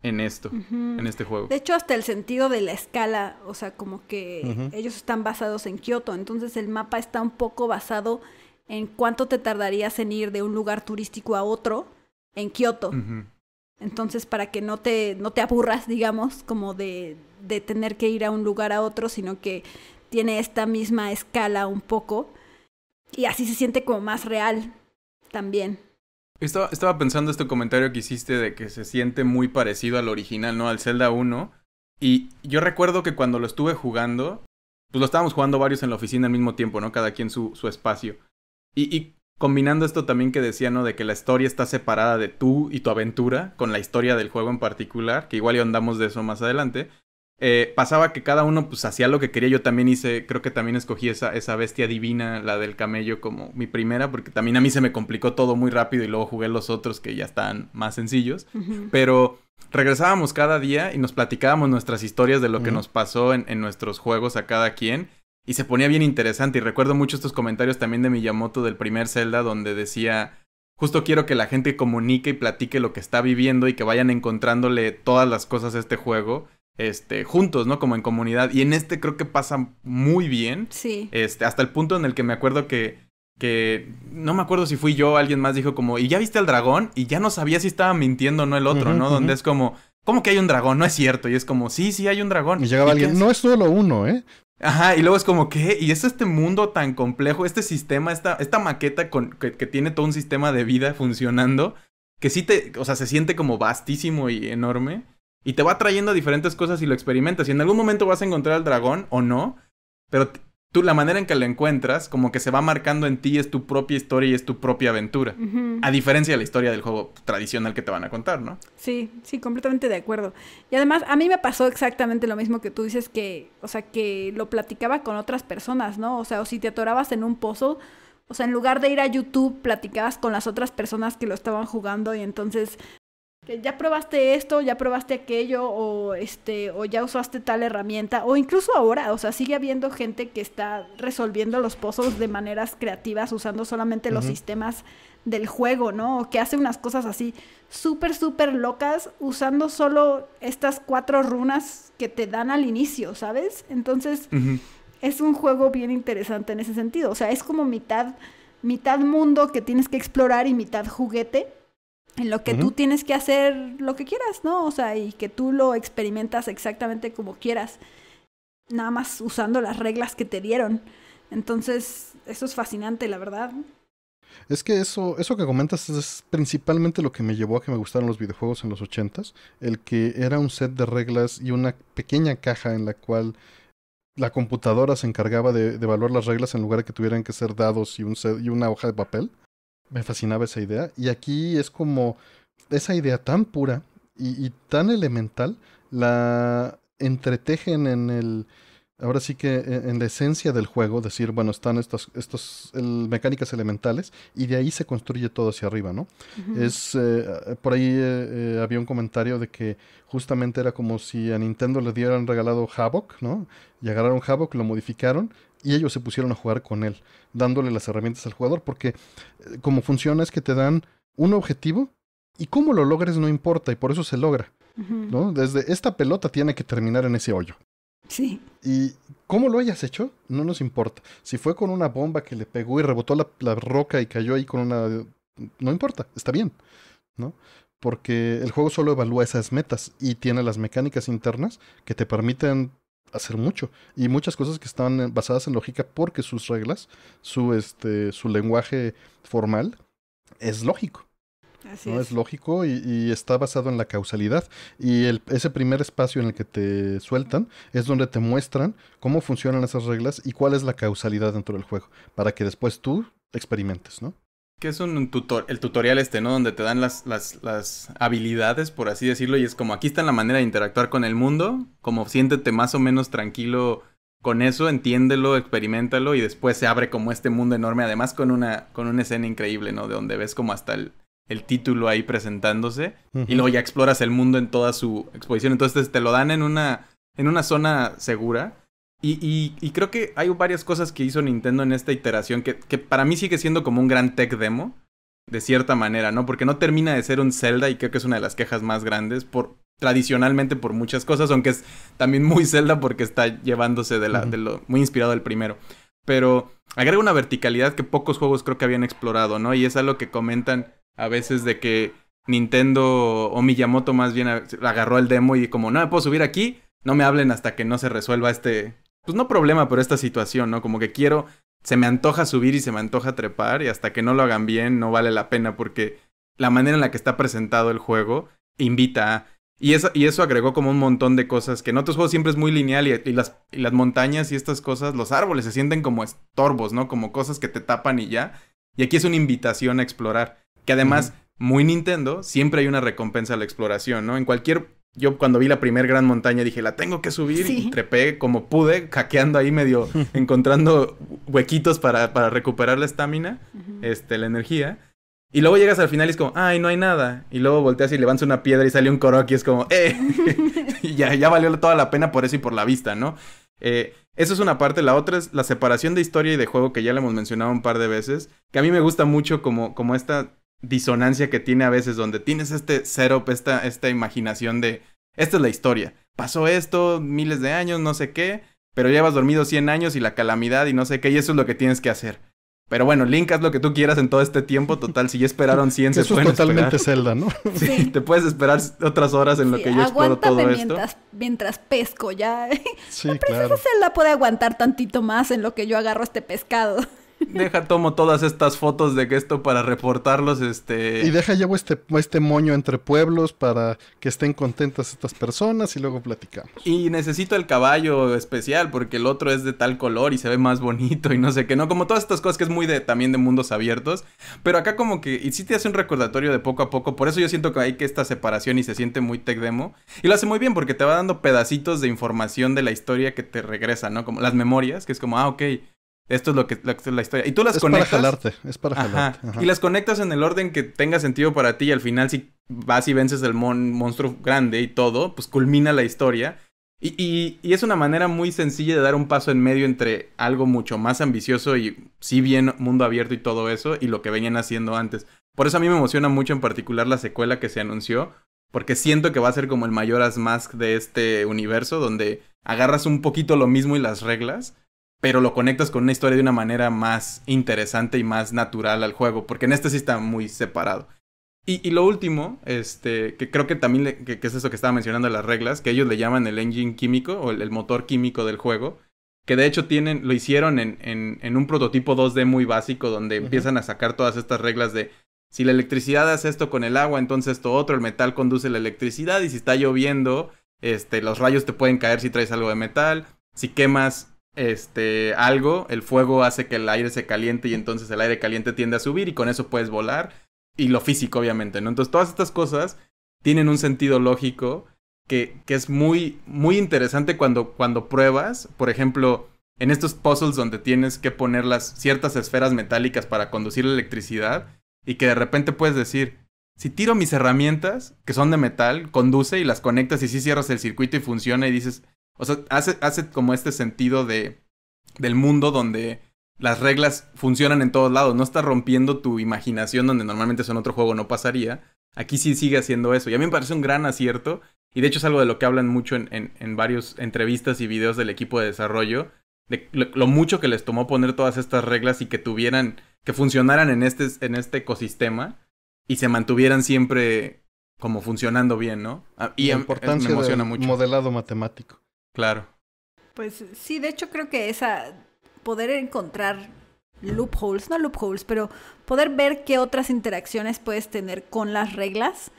en esto, en este juego. De hecho, hasta el sentido de la escala, o sea, como que ellos están basados en Kioto, entonces el mapa está un poco basado en cuánto te tardarías en ir de un lugar turístico a otro en Kioto. Entonces, para que no te, aburras, digamos, como de, de tener que ir a un lugar a otro, sino que tiene esta misma escala un poco. Y así se siente como más real también. Estaba, pensando este comentario que hiciste de que se siente muy parecido al original, ¿no? Al Zelda 1. Y yo recuerdo que cuando lo estuve jugando, pues lo estábamos jugando varios en la oficina al mismo tiempo, ¿no? Cada quien su, su espacio. Y, combinando esto también que decía, ¿no? De que la historia está separada de tú y tu aventura con la historia del juego en particular, que igual ya andamos de eso más adelante. Eh, pasaba que cada uno pues hacía lo que quería. Yo también hice, creo que también escogí esa, bestia divina, la del camello, como mi primera, porque también a mí se me complicó todo muy rápido y luego jugué los otros que ya están más sencillos. Pero regresábamos cada día y nos platicábamos nuestras historias de lo que nos pasó en, nuestros juegos a cada quien y se ponía bien interesante. Y recuerdo mucho estos comentarios también de Miyamoto del primer Zelda, donde decía, justo quiero que la gente comunique y platique lo que está viviendo y que vayan encontrándole todas las cosas a este juego. Este, juntos, ¿no? Como en comunidad. Y en este creo que pasa muy bien. Sí. Este, hasta el punto en el que me acuerdo que, que no me acuerdo si fui yo, alguien más dijo como, ¿y ya viste al dragón? Y ya no sabía si estaba mintiendo o no el otro, ¿no? Donde es como, ¿Cómo que hay un dragón? No es cierto. Y es como, sí, sí, hay un dragón. Y llegaba alguien, no es solo uno, ¿eh? Ajá, y luego es como, ¿qué? Y es este mundo tan complejo, este sistema, esta, esta maqueta con, que, que, tiene todo un sistema de vida funcionando, que sí te, o sea, se siente como vastísimo y enorme, y te va trayendo diferentes cosas y lo experimentas, y en algún momento vas a encontrar al dragón o no, pero tú la manera en que lo encuentras, como que se va marcando en ti, es tu propia historia y es tu propia aventura. A diferencia de la historia del juego tradicional que te van a contar, ¿no? Sí, sí, completamente de acuerdo. Y además, a mí me pasó exactamente lo mismo que tú dices que, o sea, que lo platicaba con otras personas, ¿no? O sea, o si te atorabas en un pozo, o sea, en lugar de ir a YouTube, platicabas con las otras personas que lo estaban jugando y entonces que ya probaste esto, ya probaste aquello, o este, o ya usaste tal herramienta, o incluso ahora, o sea, sigue habiendo gente que está resolviendo los pozos de maneras creativas, usando solamente los sistemas del juego, ¿no? O que hace unas cosas así súper, súper locas, usando solo estas cuatro runas que te dan al inicio, ¿sabes? Entonces, es un juego bien interesante en ese sentido. O sea, es como mitad, mitad mundo que tienes que explorar y mitad juguete en lo que tú tienes que hacer lo que quieras, ¿no? O sea, y que tú lo experimentas exactamente como quieras, nada más usando las reglas que te dieron. Entonces, eso es fascinante, la verdad. Es que eso, eso que comentas es principalmente lo que me llevó a que me gustaran los videojuegos en los ochentas, el que era un set de reglas y una pequeña caja en la cual la computadora se encargaba de, de evaluar las reglas en lugar de que tuvieran que ser dados y, un set, y una hoja de papel. Me fascinaba esa idea. Y aquí es como esa idea tan pura y, tan elemental la entretejen en el, ahora sí que e, en la esencia del juego, decir, bueno, están estas mecánicas elementales y de ahí se construye todo hacia arriba, ¿no? Es, eh, por ahí eh, eh, había un comentario de que justamente era como si a Nintendo le dieran regalado Havoc, ¿no? Y agarraron Havoc, lo modificaron y ellos se pusieron a jugar con él, dándole las herramientas al jugador, porque eh, como funciona es que te dan un objetivo y cómo lo logres no importa y por eso se logra. ¿no? Desde esta pelota tiene que terminar en ese hoyo. Sí. Y cómo lo hayas hecho, no nos importa. Si fue con una bomba que le pegó y rebotó la, la roca y cayó ahí con una... No importa, está bien. ¿no? Porque el juego solo evalúa esas metas y tiene las mecánicas internas que te permiten hacer mucho. Y muchas cosas que están eh, basadas en lógica porque sus reglas, su, este, su lenguaje formal es lógico. Así ¿no? Es. lógico y, y, está basado en la causalidad. Y el, ese primer espacio en el que te sueltan es donde te muestran cómo funcionan esas reglas y cuál es la causalidad dentro del juego, para que después tú experimentes, ¿no? que es un, tutor, el tutorial este, ¿no? Donde te dan las, las, habilidades, por así decirlo, y es como aquí está la manera de interactuar con el mundo, como siéntete más o menos tranquilo con eso, entiéndelo, experimentalo, y después se abre como este mundo enorme, además con una, con una escena increíble, ¿no? De donde ves como hasta el, título ahí presentándose, y luego ya exploras el mundo en toda su exposición, entonces te lo dan en una, en una zona segura, y, creo que hay varias cosas que hizo Nintendo en esta iteración que, para mí sigue siendo como un gran tech demo, de cierta manera, ¿no? Porque no termina de ser un Zelda y creo que es una de las quejas más grandes por tradicionalmente por muchas cosas, aunque es también muy Zelda porque está llevándose de, la, de lo muy inspirado del primero. Pero agrega una verticalidad que pocos juegos creo que habían explorado, ¿no? Y es algo que comentan a veces de que Nintendo o Miyamoto más bien agarró el demo y como, no me puedo subir aquí, no me hablen hasta que no se resuelva este, pues no problema, por esta situación, ¿no? Como que quiero, se me antoja subir y se me antoja trepar y hasta que no lo hagan bien no vale la pena porque la manera en la que está presentado el juego invita a... Y eso, y eso agregó como un montón de cosas que en otros juegos siempre es muy lineal y, las, las montañas y estas cosas, los árboles se sienten como estorbos, ¿no? Como cosas que te tapan y ya. Y aquí es una invitación a explorar. Que además, muy Nintendo, siempre hay una recompensa a la exploración, ¿no? En cualquier yo cuando vi la primer gran montaña dije, la tengo que subir y trepé como pude, hackeando ahí medio, encontrando huequitos para, recuperar la estamina, este, la energía. Y luego llegas al final y es como, ay, no hay nada. Y luego volteas y levantas una piedra y sale un coro y es como, eh, y ya, valió toda la pena por eso y por la vista, ¿no? Eh, eso es una parte. La otra es la separación de historia y de juego que ya le hemos mencionado un par de veces. Que a mí me gusta mucho como, como esta disonancia que tiene a veces, donde tienes este setup, esta, esta imaginación de, esta es la historia, pasó esto, miles de años, no sé qué, pero ya llevas dormido 100 años y la calamidad y no sé qué, y eso es lo que tienes que hacer. Pero bueno, Link, haz lo que tú quieras en todo este tiempo. Total, si ya esperaron 100, se pueden es totalmente Zelda, ¿no? Sí, te puedes esperar otras horas en lo que yo espero todo mientras, mientras pesco ya. Sí, la princesa Zelda puede aguantar tantito más en lo que yo agarro este pescado. Deja, tomo todas estas fotos de que esto para reportarlos, este... Y deja, llevo este, este moño entre pueblos para que estén contentas estas personas y luego platicamos. Y necesito el caballo especial porque el otro es de tal color y se ve más bonito y no sé qué, ¿no? Como todas estas cosas que es muy de, también de mundos abiertos. Pero acá como que, y sí te hace un recordatorio de poco a poco, por eso yo siento que hay que esta separación y se siente muy tech demo. Y lo hace muy bien porque te va dando pedacitos de información de la historia que te regresa, ¿no? Como las memorias, que es como, ah, ok esto es lo que la, historia. Y tú las es conectas. Para jalarte, es para jalarte. Y las conectas en el orden que tenga sentido para ti. Y al final, si vas y vences el monstruo grande y todo, pues culmina la historia. Y, y, es una manera muy sencilla de dar un paso en medio entre algo mucho más ambicioso y si bien mundo abierto y todo eso y lo que venían haciendo antes. Por eso a mí me emociona mucho en particular la secuela que se anunció, porque siento que va a ser como el mayor Mask de este universo, donde agarras un poquito lo mismo y las reglas, pero lo conectas con una historia de una manera más interesante y más natural al juego, porque en este sí está muy separado. Y, lo último, este, que creo que también, que, es eso que estaba mencionando las reglas, que ellos le llaman el engine químico o el, motor químico del juego, que de hecho tienen, lo hicieron en, un prototipo 2D muy básico, donde empiezan a sacar todas estas reglas de si la electricidad hace esto con el agua, entonces esto otro, el metal conduce la electricidad, y si está lloviendo, este, los rayos te pueden caer si traes algo de metal, si quemas este algo, el fuego hace que el aire se caliente y entonces el aire caliente tiende a subir y con eso puedes volar y lo físico obviamente, Entonces todas estas cosas tienen un sentido lógico que, que es muy, muy interesante cuando, cuando pruebas, por ejemplo, en estos puzzles donde tienes que poner las ciertas esferas metálicas para conducir la electricidad y que de repente puedes decir, si tiro mis herramientas, que son de metal, conduce y las conectas y si cierras el circuito y funciona y dices, o sea, hace, hace como este sentido de, del mundo donde las reglas funcionan en todos lados. No estás rompiendo tu imaginación donde normalmente eso en otro juego no pasaría. Aquí sí sigue haciendo eso. Y a mí me parece un gran acierto. Y de hecho es algo de lo que hablan mucho en, en, varias entrevistas y videos del equipo de desarrollo. De lo, mucho que les tomó poner todas estas reglas y que tuvieran, que funcionaran en este, en este ecosistema y se mantuvieran siempre como funcionando bien, ¿no? Ah, y La importancia me emociona del mucho. modelado matemático. Claro. Pues sí, de hecho creo que esa poder encontrar loopholes, no loopholes, pero poder ver qué otras interacciones puedes tener con las reglas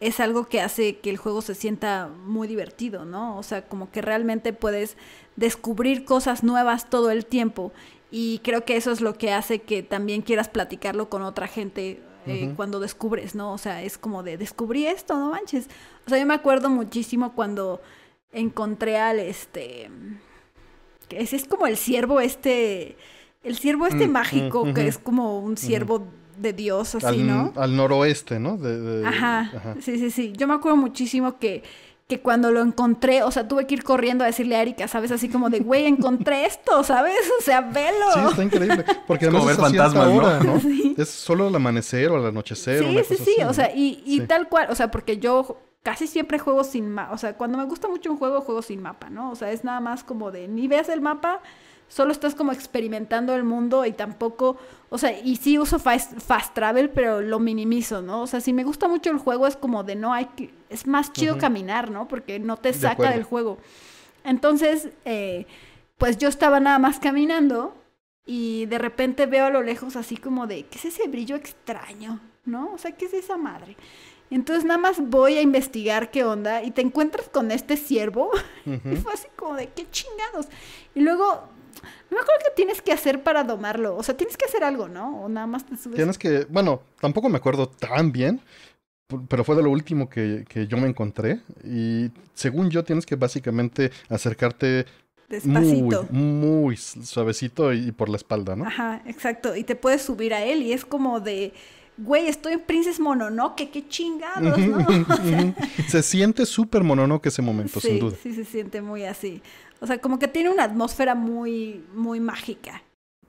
es algo que hace que el juego se sienta muy divertido, ¿no? O sea, como que realmente puedes descubrir cosas nuevas todo el tiempo y creo que eso es lo que hace que también quieras platicarlo con otra gente eh, cuando descubres, ¿no? O sea, es como de descubrí esto, no manches. O sea, yo me acuerdo muchísimo cuando encontré al este. Que es como el siervo este. El siervo este mm, mágico, mm, que es como un siervo de Dios, así, ¿no? Al noroeste, ¿no? De, Ajá, Sí, sí, sí. Yo me acuerdo muchísimo que, que cuando lo encontré, o sea, tuve que ir corriendo a decirle a Erika, ¿sabes? Así como de, güey, encontré esto, ¿sabes? O sea, velo. Sí, está increíble. Porque además es, como ver ¿no? Es solo el amanecer o el anochecer. Sí, sí, sí. o sea, y, tal cual. O sea, porque yo casi siempre juego sin mapa. O sea, cuando me gusta mucho un juego, juego sin mapa, ¿no? O sea, es nada más como de ni veas el mapa, solo estás como experimentando el mundo y tampoco. O sea, y sí uso fast, travel, pero lo minimizo, ¿no? O sea, si me gusta mucho el juego, es como de no hay que. Es más chido caminar, ¿no? Porque no te saca del juego. Entonces, eh, pues yo estaba nada más caminando. Y de repente veo a lo lejos así como de, ¿qué es ese brillo extraño? ¿No? O sea, ¿qué es esa madre? Entonces nada más voy a investigar qué onda y te encuentras con este ciervo. Y fue así como de qué chingados. Y luego, no me acuerdo qué tienes que hacer para domarlo. O sea, tienes que hacer algo, ¿no? O nada más te subes. Tienes que, bueno, tampoco me acuerdo tan bien, pero fue de lo último que, yo me encontré. Y según yo, tienes que básicamente acercarte Despacito. Muy, suavecito y, y por la espalda, ¿no? Ajá, exacto. Y te puedes subir a él y es como de güey, estoy en Princess Mononoke, qué chingados, ¿no? se siente súper Mononoke ese momento, sin duda. Sí, sí se siente muy así. O sea, como que tiene una atmósfera muy, muy mágica.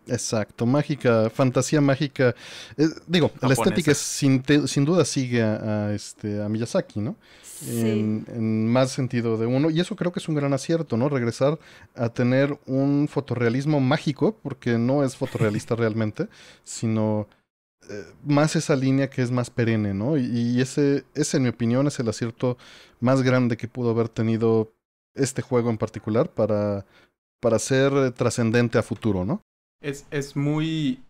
Exacto, mágica, fantasía mágica. Eh, digo, la estética sin, duda sigue a, este, a Miyazaki, ¿no? Sí. En, en, más sentido de uno. Y eso creo que es un gran acierto, ¿no? Regresar a tener un fotorrealismo mágico, porque no es fotorrealista realmente, sino eh, más esa línea que es más perenne, ¿no? Y, ese, en mi opinión, es el acierto más grande que pudo haber tenido este juego en particular para, ser eh, trascendente a futuro, ¿no? Es, es muy...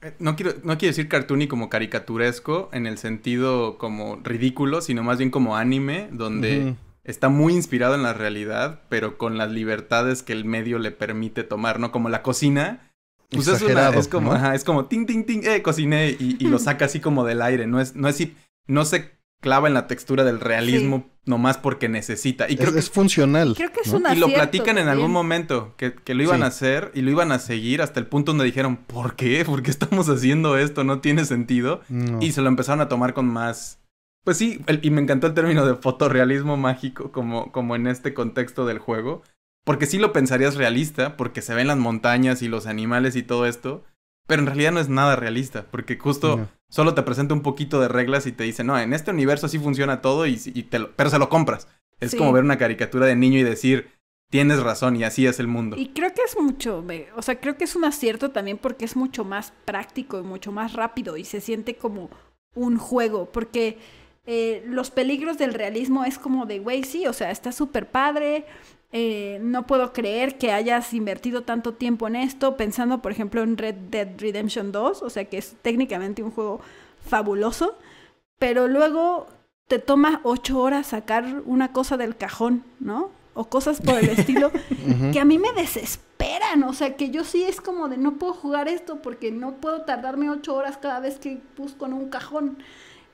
Eh, no quiero, no quiero decir cartoony como caricaturesco en el sentido como ridículo, sino más bien como anime, donde está muy inspirado en la realidad, pero con las libertades que el medio le permite tomar, ¿no? Como la cocina, pues es, una, es como, es como ting, ting, ting, eh, cociné y, y, lo saca así como del aire. No es, no es, no se clava en la textura del realismo nomás porque necesita. Y creo que, es funcional. Creo que es Y lo platican en algún momento, que, que lo iban a hacer y lo iban a seguir hasta el punto donde dijeron, ¿por qué? ¿Por qué estamos haciendo esto? No tiene sentido. Y se lo empezaron a tomar con más... Pues sí, y me encantó el término de fotorrealismo mágico como, como en este contexto del juego. Porque sí lo pensarías realista, porque se ven las montañas y los animales y todo esto, pero en realidad no es nada realista, porque justo solo te presenta un poquito de reglas y te dice, no, en este universo así funciona todo, y, te lo... pero se lo compras. Es como ver una caricatura de niño y decir, tienes razón y así es el mundo. Y creo que es mucho, o sea, creo que es un acierto también porque es mucho más práctico y mucho más rápido y se siente como un juego, porque eh, los peligros del realismo es como de, güey, sí, o sea, está súper padre, eh, no puedo creer que hayas invertido tanto tiempo en esto, pensando por ejemplo en Red Dead Redemption 2, o sea que es técnicamente un juego fabuloso, pero luego te toma ocho horas sacar una cosa del cajón, ¿no? O cosas por el estilo, que a mí me desesperan, o sea que yo sí es como de no puedo jugar esto porque no puedo tardarme ocho horas cada vez que busco en un cajón.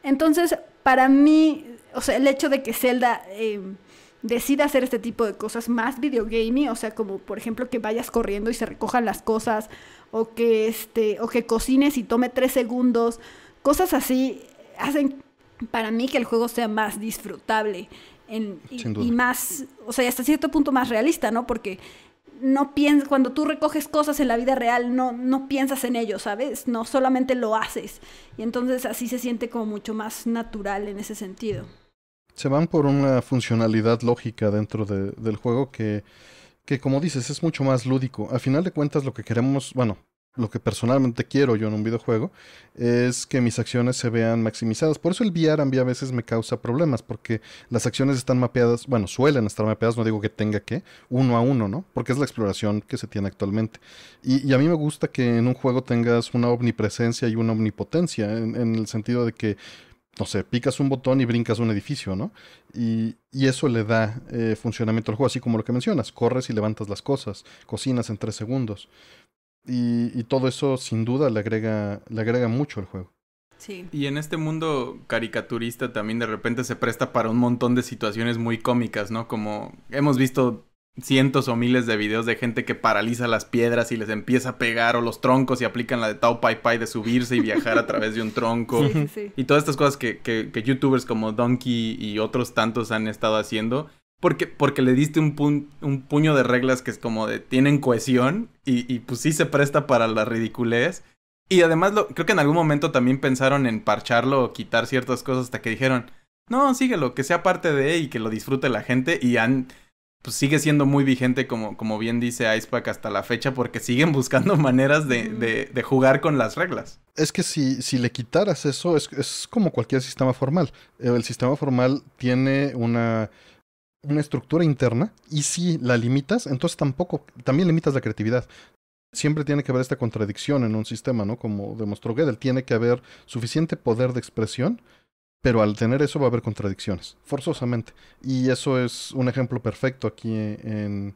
Entonces, para mí, o sea, el hecho de que Zelda... Em, decida hacer este tipo de cosas más videogaming, o sea, como por ejemplo que vayas corriendo y se recojan las cosas, o que este, o que cocines y tome tres segundos, cosas así hacen para mí que el juego sea más disfrutable y, más, o sea, hasta cierto punto más realista, ¿no? Porque no piensas, cuando tú recoges cosas en la vida real, no, no piensas en ello, ¿sabes? No solamente lo haces. Y entonces así se siente como mucho más natural en ese sentido se van por una funcionalidad lógica dentro del juego que, como dices, es mucho más lúdico. A final de cuentas, lo que queremos, bueno, lo que personalmente quiero yo en un videojuego es que mis acciones se vean maximizadas. Por eso el VR a a veces me causa problemas, porque las acciones están mapeadas, bueno, suelen estar mapeadas, no digo que tenga que, uno a uno, ¿no? Porque es la exploración que se tiene actualmente. Y, a mí me gusta que en un juego tengas una omnipresencia y una omnipotencia, en el sentido de que no sé, picas un botón y brincas un edificio, ¿no? Y, eso le da eh, funcionamiento al juego, así como lo que mencionas, corres y levantas las cosas, cocinas en tres segundos. Y, y todo eso sin duda le agrega, le agrega mucho al juego. Sí. Y en este mundo caricaturista también de repente se presta para un montón de situaciones muy cómicas, ¿no? Como hemos visto cientos o miles de videos de gente que paraliza las piedras y les empieza a pegar o los troncos y aplican la de Tao Pai Pai de subirse y viajar a través de un tronco. Y todas estas cosas que, que, youtubers como Donkey y otros tantos han estado haciendo. Porque, porque le diste un, un puño de reglas que es como de tienen cohesión y, pues sí se presta para la ridiculez. Y además lo, creo que en algún momento también pensaron en parcharlo o quitar ciertas cosas hasta que dijeron, no, síguelo, que sea parte de y que lo disfrute la gente y han pues sigue siendo muy vigente, como, como bien dice Icepack hasta la fecha, porque siguen buscando maneras de, de, de jugar con las reglas. Es que si, si le quitaras eso, es, como cualquier sistema formal. El sistema formal tiene una, una estructura interna y si la limitas, entonces tampoco, también limitas la creatividad. Siempre tiene que haber esta contradicción en un sistema, ¿no? Como demostró Gödel, tiene que haber suficiente poder de expresión pero al tener eso va a haber contradicciones, forzosamente. Y eso es un ejemplo perfecto aquí en,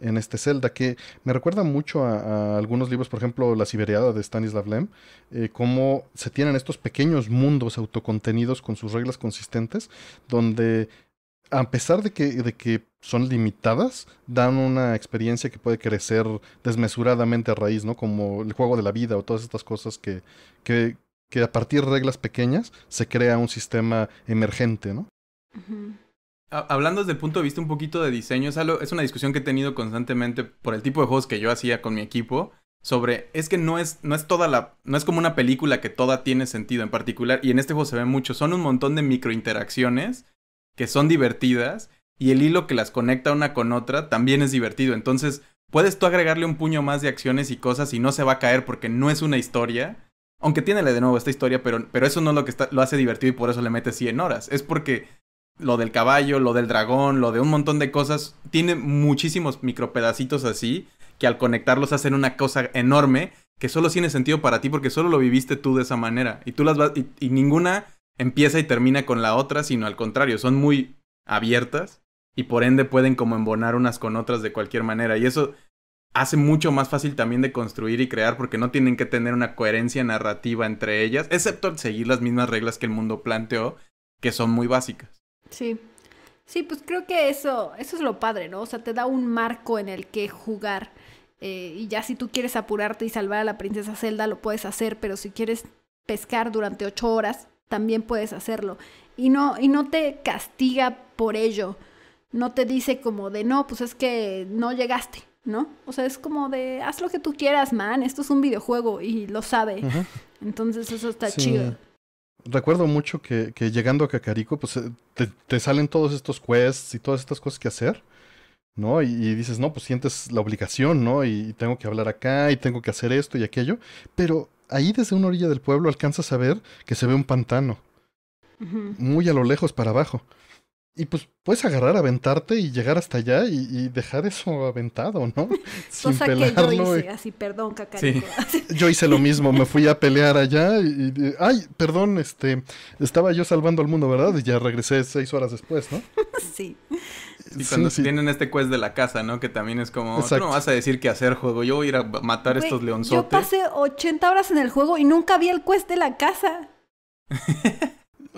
este Zelda, que me recuerda mucho a, algunos libros, por ejemplo, La Siberiada de Stanislav Lem, eh, cómo se tienen estos pequeños mundos autocontenidos con sus reglas consistentes, donde a pesar de que, de que son limitadas, dan una experiencia que puede crecer desmesuradamente a raíz, ¿no? Como el juego de la vida o todas estas cosas que, que, que a partir de reglas pequeñas se crea un sistema emergente, ¿no? Hablando desde el punto de vista un poquito de diseño, es, es una discusión que he tenido constantemente por el tipo de juegos que yo hacía con mi equipo sobre es que no es no es toda la no es como una película que toda tiene sentido en particular y en este juego se ve mucho, son un montón de microinteracciones que son divertidas y el hilo que las conecta una con otra también es divertido. Entonces, puedes tú agregarle un puño más de acciones y cosas y no se va a caer porque no es una historia, aunque tiene de nuevo esta historia, pero, pero eso no es lo que está, lo hace divertido y por eso le mete 100 horas. Es porque lo del caballo, lo del dragón, lo de un montón de cosas, tiene muchísimos micropedacitos así que al conectarlos hacen una cosa enorme que solo tiene sentido para ti porque solo lo viviste tú de esa manera. Y tú las y ninguna empieza y termina con la otra, sino al contrario, son muy abiertas y por ende pueden como embonar unas con otras de cualquier manera. Y eso hace mucho más fácil también de construir y crear porque no tienen que tener una coherencia narrativa entre ellas, excepto seguir las mismas reglas que el mundo planteó, que son muy básicas. Sí. Sí, pues creo que eso, eso es lo padre, ¿no? O sea, te da un marco en el que jugar. Eh, y ya si tú quieres apurarte y salvar a la princesa Zelda, lo puedes hacer, pero si quieres pescar durante ocho horas, también puedes hacerlo. Y no, y no te castiga por ello. No te dice como de no, pues es que no llegaste ¿no? O sea, es como de, haz lo que tú quieras, man, esto es un videojuego y lo sabe. Entonces eso está chido. Recuerdo mucho que, que, llegando a Cacarico pues eh, te, te, salen todos estos quests y todas estas cosas que hacer, ¿no? Y, dices, no, pues sientes la obligación, ¿no? Y, tengo que hablar acá y tengo que hacer esto y aquello. Pero ahí desde una orilla del pueblo alcanzas a ver que se ve un pantano. Muy a lo lejos para abajo. Y pues puedes agarrar, aventarte y llegar hasta allá y, dejar eso aventado, ¿no? Sin Cosa que yo hice, eh. así, perdón, sí. Yo hice lo mismo, me fui a pelear allá y, ay, perdón, este, estaba yo salvando al mundo, ¿verdad? Y ya regresé seis horas después, ¿no? sí. Y cuando tienen este quest de la casa, ¿no? Que también es como, tú no vas a decir que hacer, juego. Yo voy a ir a matar estos leonzotes. Yo pasé 80 horas en el juego y nunca vi el quest de la casa.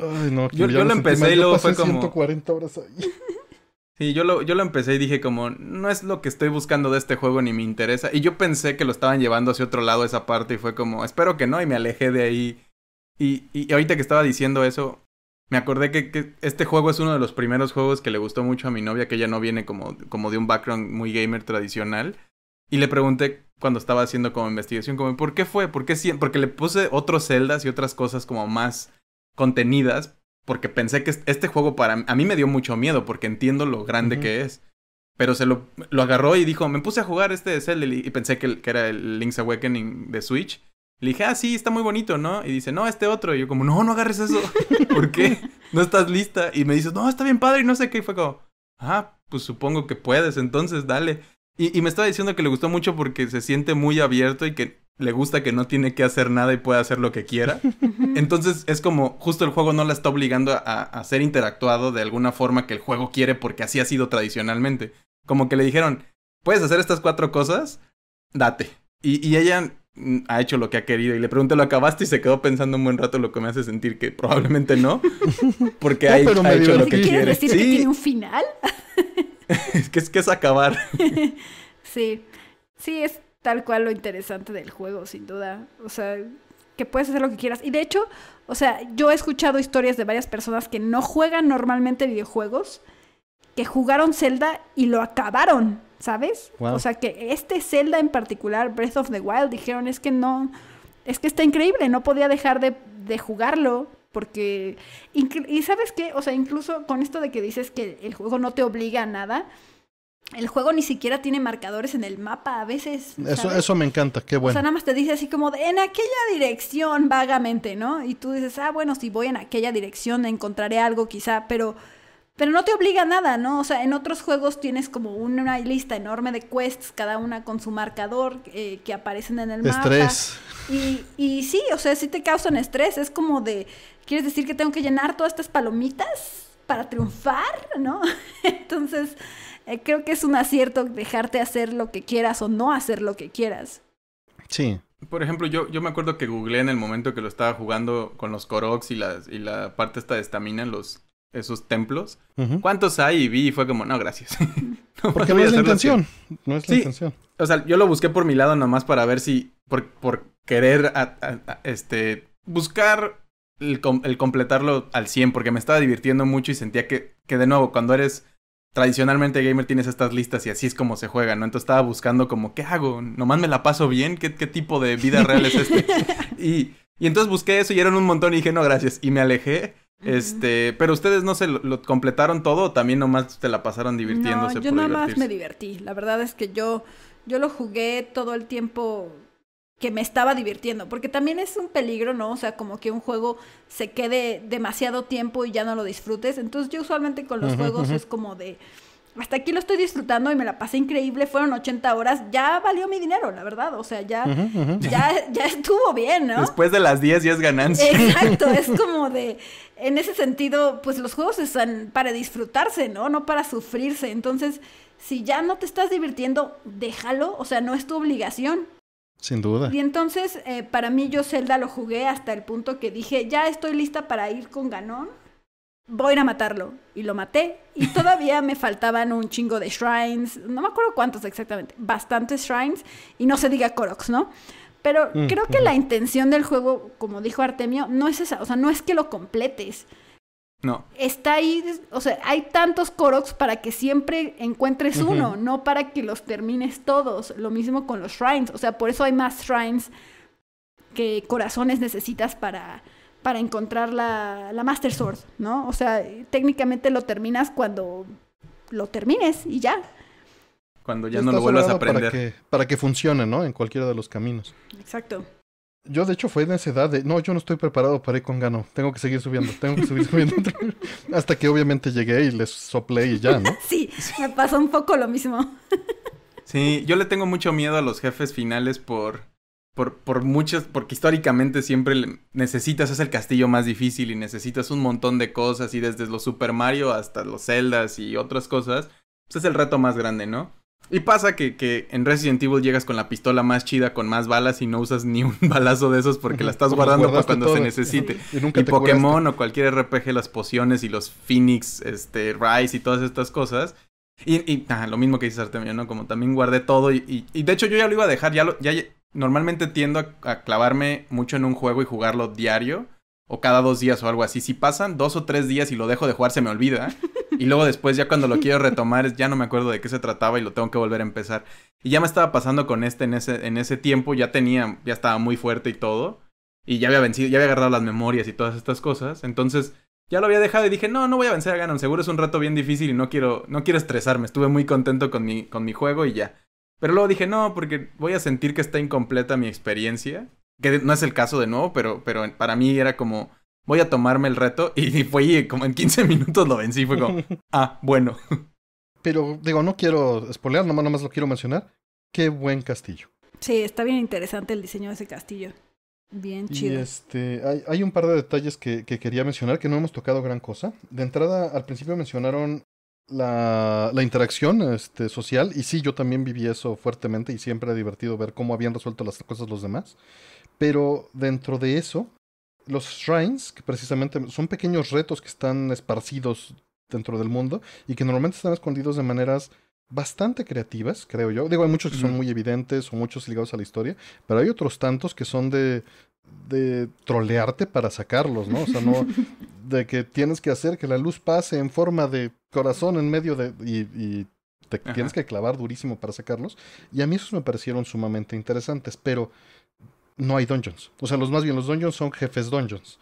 Ay, no, yo, yo lo empecé y luego fue como. 140 horas ahí. Sí, yo lo, yo lo empecé y dije como, no es lo que estoy buscando de este juego ni me interesa. Y yo pensé que lo estaban llevando hacia otro lado esa parte y fue como, espero que no, y me alejé de ahí. Y, y, ahorita que estaba diciendo eso, me acordé que, este juego es uno de los primeros juegos que le gustó mucho a mi novia, que ella no viene como, como de un background muy gamer tradicional. Y le pregunté cuando estaba haciendo como investigación, como, ¿por qué fue? ¿Por qué Porque le puse otros celdas y otras cosas como más contenidas porque pensé que este juego para a mí me dio mucho miedo porque entiendo lo grande que es. Pero se lo, lo, agarró y dijo, me puse a jugar este de Zelda y, pensé que, que, era el Link's Awakening de Switch. Le dije, ah, sí, está muy bonito, ¿no? Y dice, no, este otro. Y yo como, no, no agarres eso. ¿Por qué? No estás lista. Y me dice, no, está bien padre y no sé qué. Y fue como, ah, pues supongo que puedes, entonces dale. y me estaba diciendo que le gustó mucho porque se siente muy abierto y que le gusta que no tiene que hacer nada y puede hacer lo que quiera. Entonces es como justo el juego no la está obligando a, ser interactuado de alguna forma que el juego quiere porque así ha sido tradicionalmente. Como que le dijeron, puedes hacer estas cuatro cosas, date. Y, ella ha hecho lo que ha querido y le pregunté, ¿lo acabaste? Y se quedó pensando un buen rato, lo que me hace sentir que probablemente no, porque ha, hecho lo que quiere. decir que tiene un final? es que es acabar. sí, sí, es tal cual lo interesante del juego, sin duda. O sea, que puedes hacer lo que quieras. Y de hecho, o sea, yo he escuchado historias de varias personas que no juegan normalmente videojuegos, que jugaron Zelda y lo acabaron, ¿sabes? O sea, que este Zelda en particular, Breath of the Wild, dijeron, es que no, es que está increíble, no podía dejar de, de jugarlo. Porque, y sabes qué, o sea, incluso con esto de que dices que el juego no te obliga a nada, el juego ni siquiera tiene marcadores en el mapa a veces. Eso, me encanta, qué bueno. O sea, nada más te dice así como de, en aquella dirección vagamente, ¿no? Y tú dices, ah, bueno, si voy en aquella dirección encontraré algo quizá, pero, pero no te obliga a nada, ¿no? O sea, en otros juegos tienes como una lista enorme de quests, cada una con su marcador eh, que aparecen en el mapa. Y, y sí, o sea, sí te causan estrés. Es como de, ¿quieres decir que tengo que llenar todas estas palomitas para triunfar, ¿no? Entonces eh, creo que es un acierto dejarte hacer lo que quieras o no hacer lo que quieras. Sí. Por ejemplo, yo, yo me acuerdo que googleé en el momento que lo estaba jugando con los Koroks y, y la parte esta de estamina en los, esos templos. ¿Cuántos hay? Y vi y fue como, no, gracias. no Porque no es la intención. No es la intención. O sea, yo lo busqué por mi lado nomás para ver si, por, por querer, este, buscar el, el, completarlo al 100, porque me estaba divirtiendo mucho y sentía que, que de nuevo, cuando eres tradicionalmente gamer tienes estas listas y así es como se juega, ¿no? Entonces estaba buscando como, ¿qué hago? ¿Nomás me la paso bien? ¿Qué, tipo de vida real es este? y, entonces busqué eso y eran un montón y dije, no, gracias. Y me alejé. Este, pero ustedes no se lo, completaron todo o también nomás te la pasaron divirtiéndose. yo nada más me divertí. La verdad es que yo, yo lo jugué todo el tiempo que me estaba divirtiendo, porque también es un peligro, ¿no? O sea, como que un juego se quede demasiado tiempo y ya no lo disfrutes. Entonces yo usualmente con los juegos es como de, hasta aquí lo estoy disfrutando y me la pasé increíble, fueron 80 horas, ya valió mi dinero, la verdad, o sea, ya, ya, ya estuvo bien, ¿no? Después de las 10 ya es ganancia. Exacto, es como de, en ese sentido, pues los juegos están para disfrutarse, ¿no? No para sufrirse, entonces... Si ya no te estás divirtiendo, déjalo, o sea, no es tu obligación. Sin duda. Y entonces, eh, para mí, yo Zelda lo jugué hasta el punto que dije, ya estoy lista para ir con Ganon, voy a ir a matarlo. Y lo maté. Y todavía me faltaban un chingo de shrines, no me acuerdo cuántos exactamente, bastantes shrines, y no se diga Koroks, ¿no? Pero creo que la intención del juego, como dijo Artemio, no es esa, o sea, no es que lo completes, no. Está ahí, o sea, hay tantos Koroks para que siempre encuentres uno, no para que los termines todos. Lo mismo con los shrines, o sea, por eso hay más shrines que corazones necesitas para, encontrar la, Master Sword, ¿no? O sea, técnicamente lo terminas cuando lo termines y ya. Cuando ya no lo vuelvas a aprender. para que funcione, ¿no? En cualquiera de los caminos. Exacto. Yo, de hecho, fue de esa edad de, no, yo no estoy preparado para ir con Gano. Tengo que seguir subiendo, tengo que seguir subiendo. Hasta que obviamente llegué y les soplé y ya, ¿no? sí, me pasó un poco lo mismo. sí, yo le tengo mucho miedo a los jefes finales por... Por, por muchas, porque históricamente siempre necesitas, es el castillo más difícil y necesitas un montón de cosas y desde los Super Mario hasta los Zeldas y otras cosas, pues es el reto más grande, ¿no? Y pasa que, que, en Resident Evil llegas con la pistola más chida, con más balas y no usas ni un balazo de esos porque la estás guardando para cuando se necesite. y, Pokémon o cualquier RPG, las pociones y los Phoenix, este, Rise y todas estas cosas. Y, y ah, lo mismo que dices Artemio, ¿no? Como también guardé todo y, y, de hecho yo ya lo iba a dejar, ya, lo, ya normalmente tiendo a, a clavarme mucho en un juego y jugarlo diario o cada dos días o algo así. Si pasan dos o tres días y lo dejo de jugar, se me olvida. Y luego después ya cuando lo quiero retomar ya no me acuerdo de qué se trataba y lo tengo que volver a empezar. Y ya me estaba pasando con este en ese, en ese tiempo, ya tenía, ya estaba muy fuerte y todo. Y ya había vencido, ya había agarrado las memorias y todas estas cosas. Entonces ya lo había dejado y dije, no, no voy a vencer a Ganon. Seguro es un rato bien difícil y no quiero, no quiero estresarme. Estuve muy contento con mi, con mi juego y ya. Pero luego dije, no, porque voy a sentir que está incompleta mi experiencia. Que no es el caso de nuevo, pero, pero para mí era como voy a tomarme el reto y fue como en 15 minutos lo vencí, fue como, ah, bueno. Pero digo, no quiero spoilear, nomás, más lo quiero mencionar. Qué buen castillo. Sí, está bien interesante el diseño de ese castillo. Bien chido. Y este, hay, un par de detalles que, quería mencionar que no hemos tocado gran cosa. De entrada, al principio mencionaron la, la interacción este, social. Y sí, yo también viví eso fuertemente y siempre ha divertido ver cómo habían resuelto las cosas los demás. Pero dentro de eso, los shrines, que precisamente son pequeños retos que están esparcidos dentro del mundo y que normalmente están escondidos de maneras bastante creativas, creo yo. Digo, hay muchos que son muy evidentes o muchos ligados a la historia, pero hay otros tantos que son de, de trolearte para sacarlos, ¿no? O sea, no de que tienes que hacer que la luz pase en forma de corazón en medio de... y, te tienes que clavar durísimo para sacarlos. Y a mí esos me parecieron sumamente interesantes, pero no hay dungeons. O sea, los más bien los dungeons son jefes dungeons.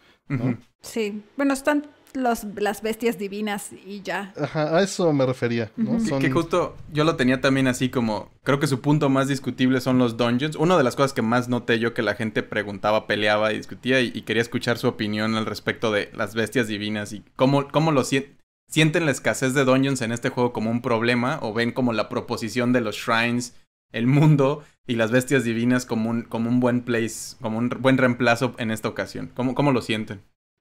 Sí, bueno, están las bestias divinas y ya. Ajá, a eso me refería. ¿no? que, justo yo lo tenía también así como, creo que su punto más discutible son los dungeons. Una de las cosas que más noté yo que la gente preguntaba, peleaba y discutía y, quería escuchar su opinión al respecto de las bestias divinas y cómo, cómo lo sienten. ¿Sienten la escasez de dungeons en este juego como un problema o ven como la proposición de los shrines el mundo y las bestias divinas como un, como un buen place, como un buen reemplazo en esta ocasión? ¿Cómo, lo sienten?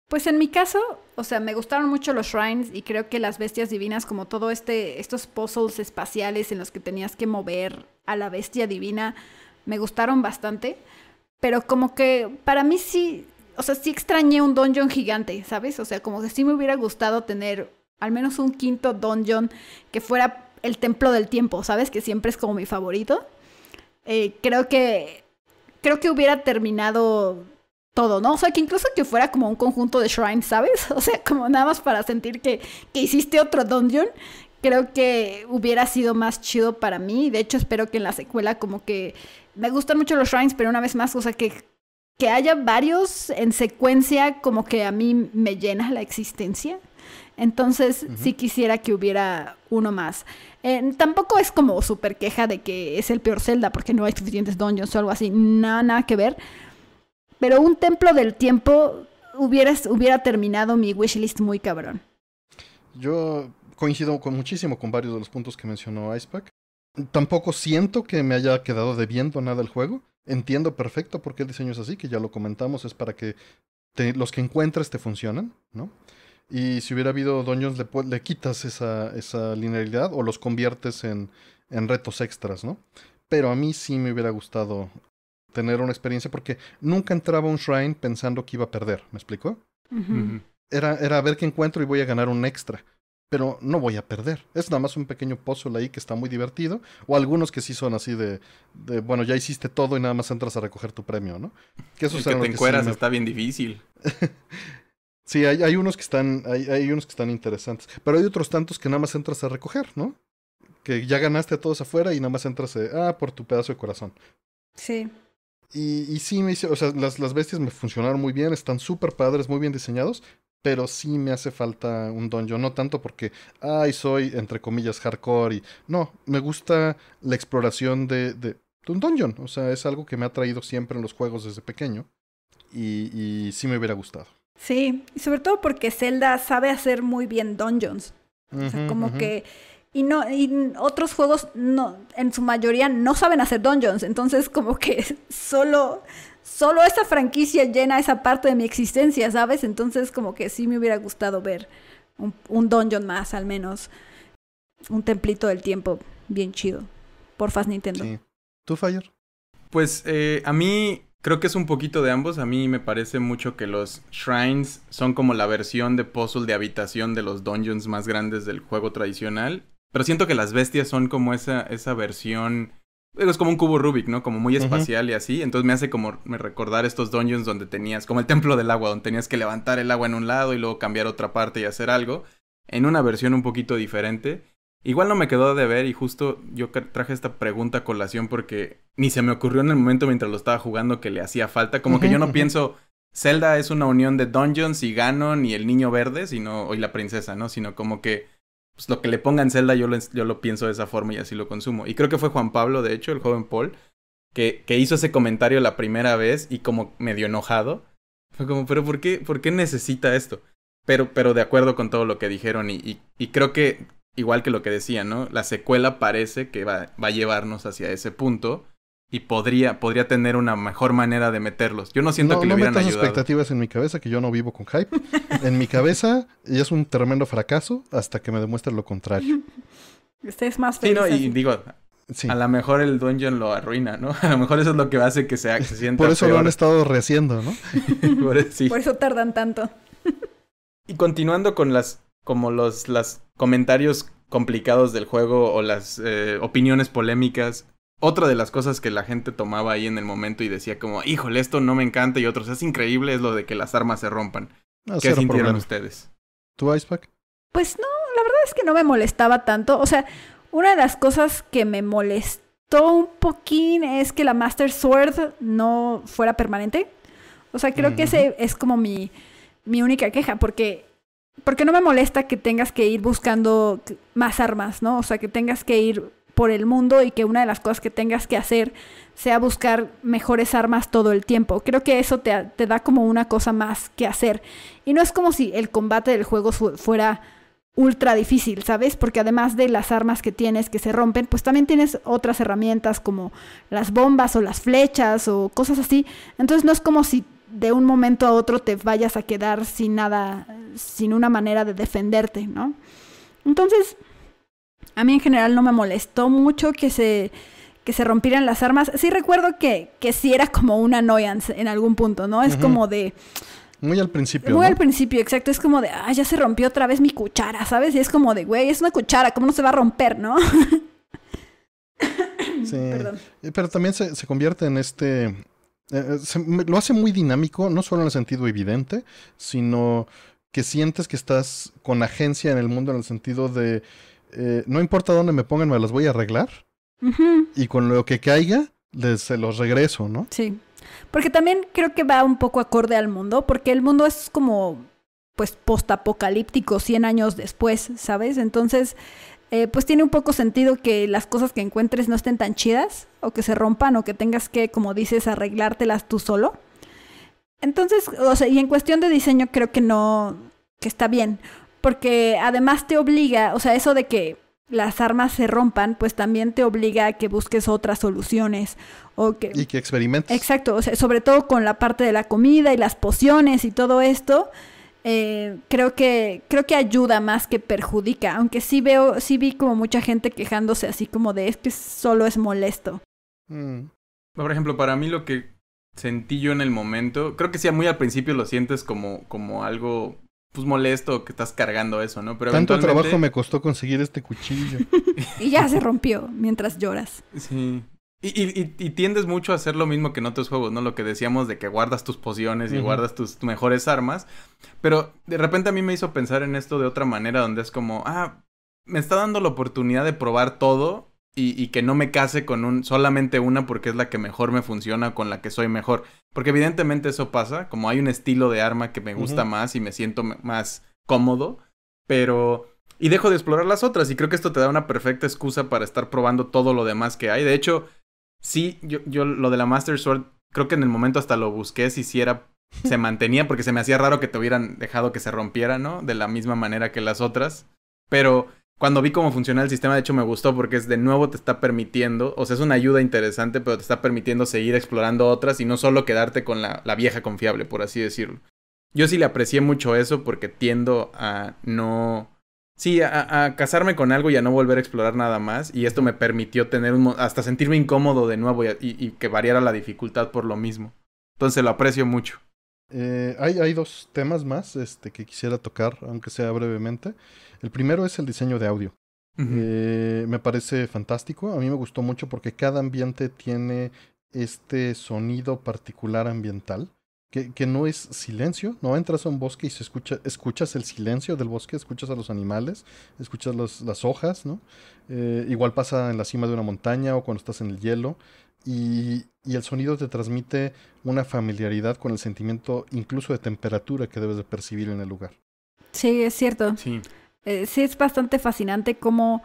Pues en mi caso, o sea, me gustaron mucho los shrines y creo que las bestias divinas, como todo este, estos puzzles espaciales en los que tenías que mover a la bestia divina, me gustaron bastante. Pero como que para mí sí, o sea, sí extrañé un dungeon gigante, ¿sabes? O sea, como que sí me hubiera gustado tener al menos un quinto dungeon que fuera el Templo del Tiempo, ¿sabes? Que siempre es como mi favorito. Eh, creo que. Creo que hubiera terminado todo, ¿no? O sea, que incluso que fuera como un conjunto de shrines, ¿sabes? O sea, como nada más para sentir que, que hiciste otro dungeon. Creo que hubiera sido más chido para mí. De hecho, espero que en la secuela, como que. Me gustan mucho los shrines, pero una vez más, o sea, que, que haya varios en secuencia, como que a mí me llena la existencia. Entonces, si sí quisiera que hubiera uno más. Eh, tampoco es como súper queja de que es el peor Zelda porque no hay suficientes dungeons o algo así. Nada, nada que ver. Pero un templo del tiempo hubieras, hubiera terminado mi wishlist muy cabrón. Yo coincido con muchísimo con varios de los puntos que mencionó Icepack. Tampoco siento que me haya quedado debiendo nada el juego. Entiendo perfecto por qué el diseño es así, que ya lo comentamos, es para que los que encuentres te funcionen, ¿no? Y si hubiera habido doños, le, le quitas esa, esa, linealidad o los conviertes en, en retos extras, ¿no? Pero a mí sí me hubiera gustado tener una experiencia porque nunca entraba a un shrine pensando que iba a perder, ¿me explico? era, era a ver qué encuentro y voy a ganar un extra. Pero no voy a perder. Es nada más un pequeño puzzle ahí que está muy divertido. O algunos que sí son así de, de bueno, ya hiciste todo y nada más entras a recoger tu premio, ¿no? Que eso El que te encueras está bien difícil. Sí, hay, hay unos que están, hay, hay, unos que están interesantes, pero hay otros tantos que nada más entras a recoger, ¿no? Que ya ganaste a todos afuera y nada más entras a, ah, por tu pedazo de corazón. Sí. Y, sí, me hice, o sea, las, bestias me funcionaron muy bien, están súper padres, muy bien diseñados, pero sí me hace falta un dungeon, no tanto porque, ay, soy, entre comillas, hardcore y... No, me gusta la exploración de, de, un dungeon, o sea, es algo que me ha traído siempre en los juegos desde pequeño y, y sí me hubiera gustado. Sí, y sobre todo porque Zelda sabe hacer muy bien dungeons. o sea, como que y no y otros juegos no en su mayoría no saben hacer dungeons, entonces como que solo solo esa franquicia llena esa parte de mi existencia, ¿sabes? Entonces como que sí me hubiera gustado ver un, un dungeon más al menos un templito del tiempo bien chido. por Fast Nintendo. Sí. ¿Tú Fire? Pues eh, a mí Creo que es un poquito de ambos. A mí me parece mucho que los shrines son como la versión de puzzle de habitación de los dungeons más grandes del juego tradicional. Pero siento que las bestias son como esa, esa versión. Es como un cubo Rubik, ¿no? Como muy espacial y así. Entonces me hace como me recordar estos dungeons donde tenías, como el templo del agua, donde tenías que levantar el agua en un lado y luego cambiar otra parte y hacer algo. En una versión un poquito diferente. Igual no me quedó de ver y justo yo traje esta pregunta a colación porque ni se me ocurrió en el momento mientras lo estaba jugando que le hacía falta. Como que yo no pienso, Zelda es una unión de Dungeons y Ganon y el niño verde, sino, y la princesa, ¿no? Sino como que pues, lo que le en Zelda yo lo, yo lo pienso de esa forma y así lo consumo. Y creo que fue Juan Pablo, de hecho, el joven Paul, que, que hizo ese comentario la primera vez y como medio enojado. Fue como, pero ¿por qué, por qué necesita esto? Pero, pero de acuerdo con todo lo que dijeron y, y creo que igual que lo que decía, ¿no? La secuela parece que va, a llevarnos hacia ese punto y podría, podría tener una mejor manera de meterlos. Yo no siento que le no metas expectativas en mi cabeza, que yo no vivo con hype. en mi cabeza y es un tremendo fracaso hasta que me demuestren lo contrario. Usted es más feliz. y digo, A lo mejor el dungeon lo arruina, ¿no? A lo mejor eso es lo que hace que sea, que se sienta Por eso lo han estado rehaciendo, ¿no? Por, eso tardan tanto. y continuando con las como los comentarios complicados del juego o las eh, opiniones polémicas. Otra de las cosas que la gente tomaba ahí en el momento y decía como, híjole, esto no me encanta y otros, es increíble, es lo de que las armas se rompan. Ah, ¿Qué sintieron ustedes? ¿Tu Icepack? Pues no, la verdad es que no me molestaba tanto. O sea, una de las cosas que me molestó un poquín es que la Master Sword no fuera permanente. O sea, creo que ese es como mi única queja, porque porque no me molesta que tengas que ir buscando más armas, ¿no? O sea, que tengas que ir por el mundo y que una de las cosas que tengas que hacer sea buscar mejores armas todo el tiempo. Creo que eso te, da como una cosa más que hacer. Y no es como si el combate del juego fuera ultra difícil, ¿sabes? Porque además de las armas que tienes que se rompen, pues también tienes otras herramientas como las bombas o las flechas o cosas así. Entonces no es como si de un momento a otro te vayas a quedar sin nada, sin una manera de defenderte, ¿no? Entonces, a mí en general no me molestó mucho que se, que se rompieran las armas. Sí recuerdo que, que sí era como una annoyance en algún punto, ¿no? Es como de... Muy al principio. Muy al principio, exacto. Es como de, ah, ya se rompió otra vez mi cuchara, ¿sabes? Y es como de, güey, es una cuchara, ¿cómo no se va a romper, no? sí. Perdón. Eh, pero también se convierte en este eh, eh, lo hace muy dinámico, no solo en el sentido evidente, sino que sientes que estás con agencia en el mundo en el sentido de eh, no importa dónde me pongan, me las voy a arreglar. Y con lo que caiga, les, se los regreso, ¿no? Sí. Porque también creo que va un poco acorde al mundo, porque el mundo es como pues postapocalíptico 100 años después, ¿sabes? Entonces, eh, pues tiene un poco sentido que las cosas que encuentres no estén tan chidas o que se rompan o que tengas que, como dices, arreglártelas tú solo. Entonces, o sea, y en cuestión de diseño creo que no, que está bien, porque además te obliga, o sea, eso de que las armas se rompan, pues también te obliga a que busques otras soluciones o que y que experimentes. Exacto, o sea, sobre todo con la parte de la comida y las pociones y todo esto, eh, creo, que, creo que ayuda más que perjudica, aunque sí veo, sí vi como mucha gente quejándose así como de es que solo es molesto. Mm. Por ejemplo, para mí lo que sentí yo en el momento, creo que sí, muy al principio lo sientes como, como algo pues molesto que estás cargando eso, ¿no? Pero Tanto trabajo me costó conseguir este cuchillo. y ya se rompió mientras lloras. Sí, y, y, y, tiendes mucho a hacer lo mismo que en otros juegos, ¿no? Lo que decíamos de que guardas tus pociones y guardas tus mejores armas. Pero de repente a mí me hizo pensar en esto de otra manera, donde es como, ah, me está dando la oportunidad de probar todo y, que no me case con un, solamente una porque es la que mejor me funciona, con la que soy mejor. Porque evidentemente eso pasa, como hay un estilo de arma que me gusta más y me siento más cómodo, pero... Y dejo de explorar las otras y creo que esto te da una perfecta excusa para estar probando todo lo demás que hay. De hecho, sí, yo, yo lo de la Master Sword, creo que en el momento hasta lo busqué si hiciera se mantenía porque se me hacía raro que te hubieran dejado que se rompiera, ¿no? De la misma manera que las otras. Pero cuando vi cómo funcionaba el sistema, de hecho me gustó porque es de nuevo te está permitiendo, o sea, es una ayuda interesante, pero te está permitiendo seguir explorando otras y no solo quedarte con la, la vieja confiable, por así decirlo. Yo sí le aprecié mucho eso porque tiendo a no Sí, a, casarme con algo y a no volver a explorar nada más. Y esto me permitió tener un, hasta sentirme incómodo de nuevo y, que variara la dificultad por lo mismo. Entonces lo aprecio mucho. Eh, hay, dos temas más este, que quisiera tocar, aunque sea brevemente. El primero es el diseño de audio. Eh, me parece fantástico. A mí me gustó mucho porque cada ambiente tiene este sonido particular ambiental que, no es silencio, no entras a un bosque y se escucha, escuchas el silencio del bosque, escuchas a los animales, escuchas las hojas, ¿no? Eh, igual pasa en la cima de una montaña o cuando estás en el hielo y, el sonido te transmite una familiaridad con el sentimiento incluso de temperatura que debes de percibir en el lugar. Sí, es cierto. Sí. Eh, sí, es bastante fascinante cómo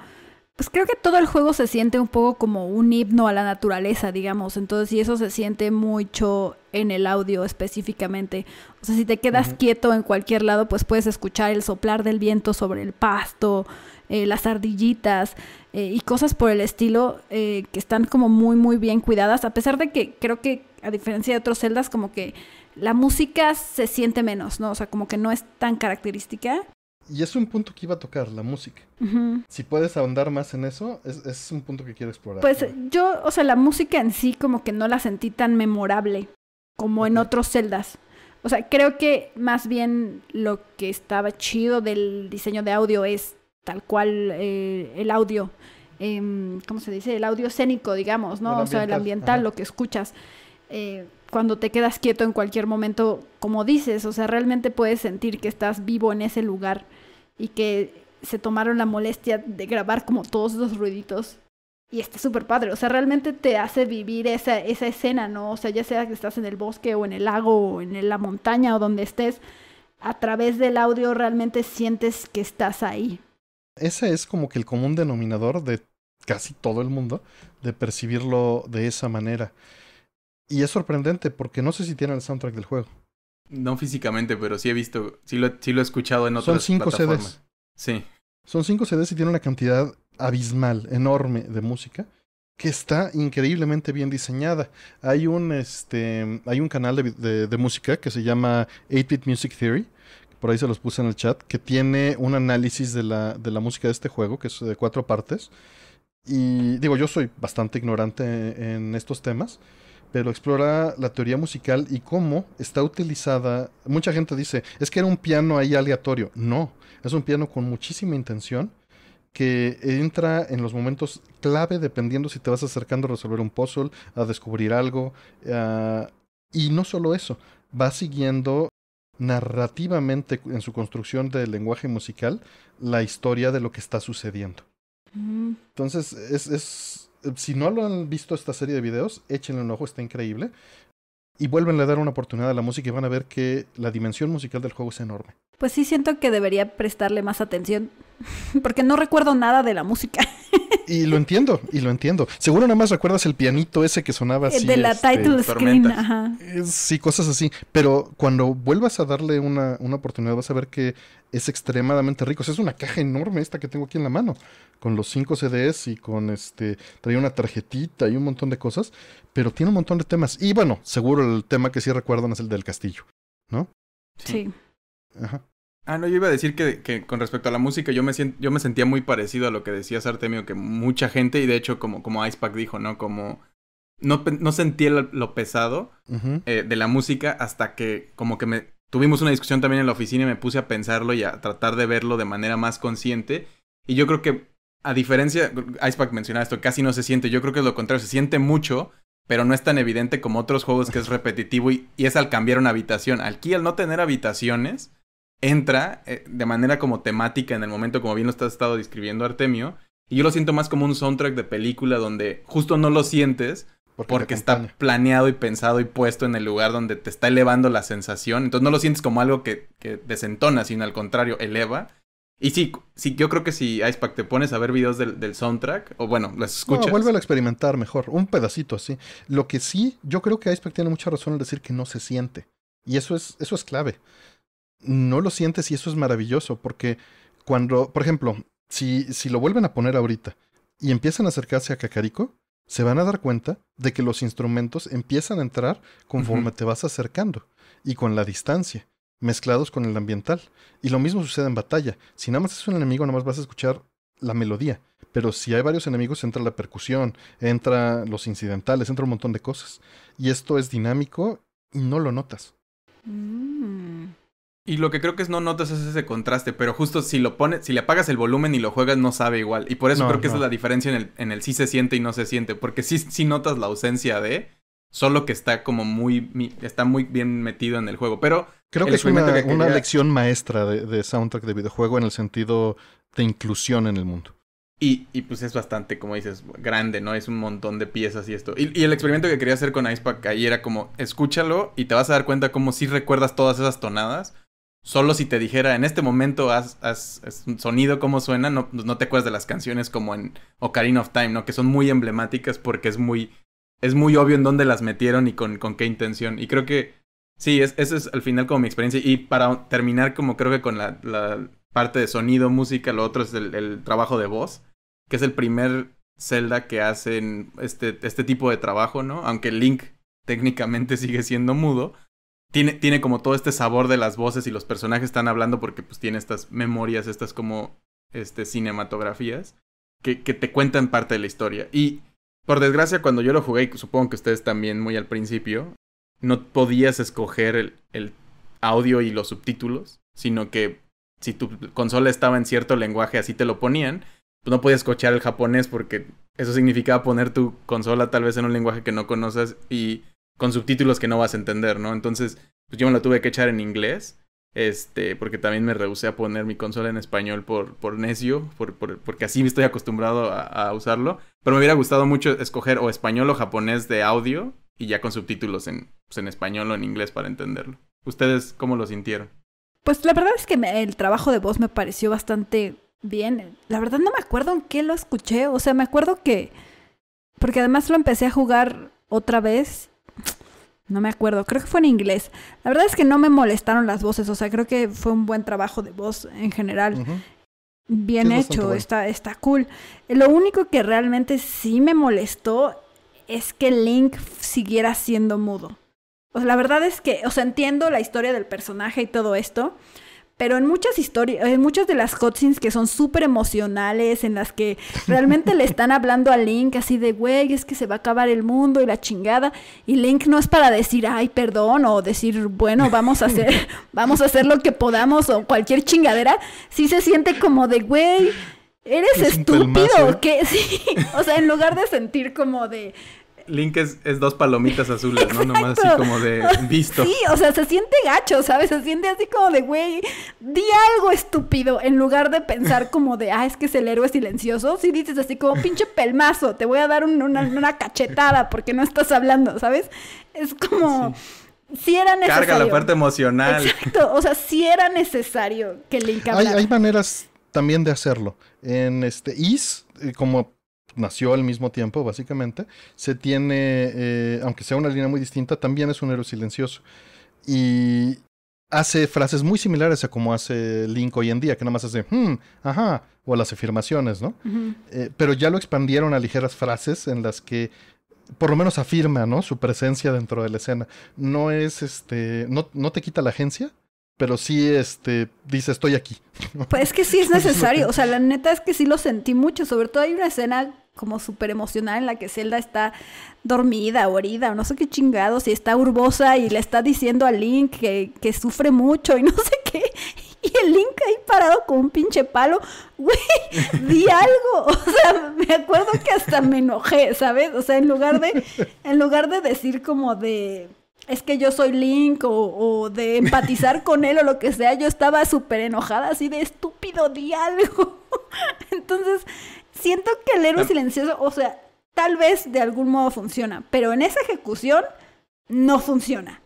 pues creo que todo el juego se siente un poco como un himno a la naturaleza, digamos. Entonces, y eso se siente mucho en el audio específicamente. O sea, si te quedas quieto en cualquier lado, pues puedes escuchar el soplar del viento sobre el pasto, eh, las ardillitas eh, y cosas por el estilo eh, que están como muy, muy bien cuidadas. A pesar de que creo que, a diferencia de otros celdas, como que la música se siente menos, ¿no? O sea, como que no es tan característica y es un punto que iba a tocar, la música. Si puedes ahondar más en eso, es, es un punto que quiero explorar. Pues yo, o sea, la música en sí como que no la sentí tan memorable como en otros celdas. O sea, creo que más bien lo que estaba chido del diseño de audio es tal cual eh, el audio, em, ¿cómo se dice? El audio escénico, digamos, ¿no? O sea, el ambiental, lo que escuchas. Eh, cuando te quedas quieto en cualquier momento, como dices, o sea, realmente puedes sentir que estás vivo en ese lugar y que se tomaron la molestia de grabar como todos los ruiditos. Y está súper padre, o sea, realmente te hace vivir esa, esa escena, ¿no? O sea, ya sea que estás en el bosque o en el lago o en la montaña o donde estés, a través del audio realmente sientes que estás ahí. Ese es como que el común denominador de casi todo el mundo, de percibirlo de esa manera. Y es sorprendente porque no sé si tienen el soundtrack del juego. No físicamente, pero sí he visto, sí lo, sí lo he escuchado en otras Son cinco CDs. Sí. Son cinco CDs y tiene una cantidad abismal, enorme de música que está increíblemente bien diseñada. Hay un, este, hay un canal de, de, música que se llama 8-Bit Music Theory, por ahí se los puse en el chat, que tiene un análisis de la, de la música de este juego, que es de cuatro partes. Y digo, yo soy bastante ignorante en estos temas, pero explora la teoría musical y cómo está utilizada. Mucha gente dice, es que era un piano ahí aleatorio. No, es un piano con muchísima intención que entra en los momentos clave dependiendo si te vas acercando a resolver un puzzle, a descubrir algo. Eh, y no solo eso, va siguiendo narrativamente en su construcción del lenguaje musical la historia de lo que está sucediendo. Mm. Entonces es si no lo han visto esta serie de videos, échenle un ojo, está increíble. Y vuelven a dar una oportunidad a la música y van a ver que la dimensión musical del juego es enorme. Pues sí, siento que debería prestarle más atención, porque no recuerdo nada de la música. Y lo entiendo, y lo entiendo. Seguro nada más recuerdas el pianito ese que sonaba eh, así. De la este, title screen, eh, Sí, cosas así. Pero cuando vuelvas a darle una, una oportunidad, vas a ver que es extremadamente rico. O sea, es una caja enorme esta que tengo aquí en la mano, con los cinco CDs y con este, traía una tarjetita y un montón de cosas, pero tiene un montón de temas. Y bueno, seguro el tema que sí recuerdan es el del castillo, ¿no? Sí. Ajá. Ah, no, yo iba a decir que, que con respecto a la música yo me, yo me sentía muy parecido a lo que decías Artemio, que mucha gente, y de hecho como, como Icepack dijo, ¿no? Como no, no sentí lo, pesado eh, de la música hasta que como que me tuvimos una discusión también en la oficina y me puse a pensarlo y a tratar de verlo de manera más consciente. Y yo creo que, a diferencia, Icepack mencionaba esto, casi no se siente, yo creo que es lo contrario, se siente mucho, pero no es tan evidente como otros juegos que es repetitivo y, es al cambiar una habitación. Aquí al no tener habitaciones, entra eh, de manera como temática en el momento, como bien lo estás estado describiendo Artemio, y yo lo siento más como un soundtrack de película donde justo no lo sientes, porque, está planeado y pensado y puesto en el lugar donde te está elevando la sensación. Entonces no lo sientes como algo que, desentona, sino al contrario, eleva. Y sí, sí, yo creo que si Pack te pones a ver videos del, soundtrack, o bueno, las escuchas. No, vuelve a experimentar mejor, un pedacito así. Lo que sí, yo creo que Pack tiene mucha razón al decir que no se siente. Y eso es, eso es clave. No lo sientes y eso es maravilloso, porque cuando, por ejemplo, si, si lo vuelven a poner ahorita y empiezan a acercarse a Kakariko, se van a dar cuenta de que los instrumentos empiezan a entrar conforme te vas acercando y con la distancia, mezclados con el ambiental. Y lo mismo sucede en batalla. Si nada más es un enemigo, nada más vas a escuchar la melodía. Pero si hay varios enemigos, entra la percusión, entra los incidentales, entra un montón de cosas. Y esto es dinámico y no lo notas. Mm. Y lo que creo que es no notas es ese contraste, pero justo si lo pones, si le apagas el volumen y lo juegas, no sabe igual. Y por eso creo que esa es la diferencia en el, en el sí se siente y no se siente, porque sí, sí notas la ausencia de, solo que está como muy, está muy bien metido en el juego. Pero creo que es una, lección maestra de, soundtrack de videojuego en el sentido de inclusión en el mundo. Y, pues es bastante, como dices, grande, ¿no? Es un montón de piezas y esto. Y, el experimento que quería hacer con Pack ahí era como, escúchalo y te vas a dar cuenta como si recuerdas todas esas tonadas solo si te dijera en este momento has, sonido como suena, pues no, te acuerdas de las canciones como en Ocarina of Time, ¿no? Que son muy emblemáticas porque es muy, es muy obvio en dónde las metieron y con, qué intención. Y creo que sí, es, esa es al final como mi experiencia. Y para terminar como creo que con la, parte de sonido, música, lo otro es el, trabajo de voz, que es el primer Zelda que hacen este, este tipo de trabajo, ¿no? Aunque Link técnicamente sigue siendo mudo, tiene, como todo este sabor de las voces y los personajes están hablando porque pues tiene estas memorias, estas como este, cinematografías que, que te cuentan parte de la historia. Y por desgracia cuando yo lo jugué, y supongo que ustedes también muy al principio, no podías escoger el, el audio y los subtítulos, sino que si tu consola estaba en cierto lenguaje así te lo ponían, pues no podías escuchar el japonés porque eso significaba poner tu consola tal vez en un lenguaje que no conoces y con subtítulos que no vas a entender, ¿no? Entonces, pues yo me lo tuve que echar en inglés, este, porque también me rehusé a poner mi consola en español por, por necio, porque así me estoy acostumbrado a, usarlo. Pero me hubiera gustado mucho escoger o español o japonés de audio y ya con subtítulos en, pues, en español o en inglés para entenderlo. ¿Ustedes cómo lo sintieron? Pues la verdad es que el trabajo de voz me pareció bastante bien. La verdad no me acuerdo en qué lo escuché, o sea, me acuerdo que... Porque además lo empecé a jugar otra vez no me acuerdo, creo que fue en inglés. La verdad es que no me molestaron las voces, o sea, creo que fue un buen trabajo de voz en general. Bien hecho, está, está cool. Lo único que realmente sí me molestó es que Link siguiera siendo mudo. O sea, la verdad es que, o sea, entiendo la historia del personaje y todo esto, pero en muchas historias, en muchas de las cutscenes que son súper emocionales, en las que realmente le están hablando a Link así de, güey, es que se va a acabar el mundo y la chingada, y Link no es para decir, ay, perdón, o decir, bueno, vamos a hacer, vamos a hacer lo que podamos, o cualquier chingadera, sí se siente como de, güey, eres estúpido, que sí, o sea, en lugar de sentir como de, Link es, dos palomitas azules, ¿no? Nomás así como de visto. Sí, o sea, se siente gacho, ¿sabes? Se siente así como de, güey, di algo estúpido en lugar de pensar como de, ah, es que es el héroe silencioso. Si dices así como, pinche pelmazo, te voy a dar una, cachetada porque no estás hablando, ¿sabes? Es como... si era necesario. Carga la parte emocional. Exacto, o sea, si era necesario que Link hablara. Hay, hay maneras también de hacerlo. En este Is, eh, como nació al mismo tiempo, básicamente, se tiene, eh, aunque sea una línea muy distinta, también es un héroe silencioso. Y hace frases muy similares a como hace Link hoy en día, que nada más hace, hmm, ajá, o las afirmaciones, ¿no? Eh, pero ya lo expandieron a ligeras frases en las que por lo menos afirma, ¿no? Su presencia dentro de la escena. No es este, no, no te quita la agencia, pero sí este dice estoy aquí. Pues es que sí es necesario, o sea, la neta es que sí lo sentí mucho, sobre todo hay una escena como súper emocional en la que Zelda está dormida o no sé qué chingados y está urbosa y le está diciendo a Link que, sufre mucho y no sé qué. Y el Link ahí parado con un pinche palo, güey, di algo. O sea, me acuerdo que hasta me enojé, ¿sabes? O sea, en lugar de, en lugar de decir como de, es que yo soy Link o, o de empatizar con él o lo que sea, yo estaba súper enojada, así de estúpido diálogo. Entonces, siento que el héroe silencioso, o sea, tal vez de algún modo funciona, pero en esa ejecución no funciona.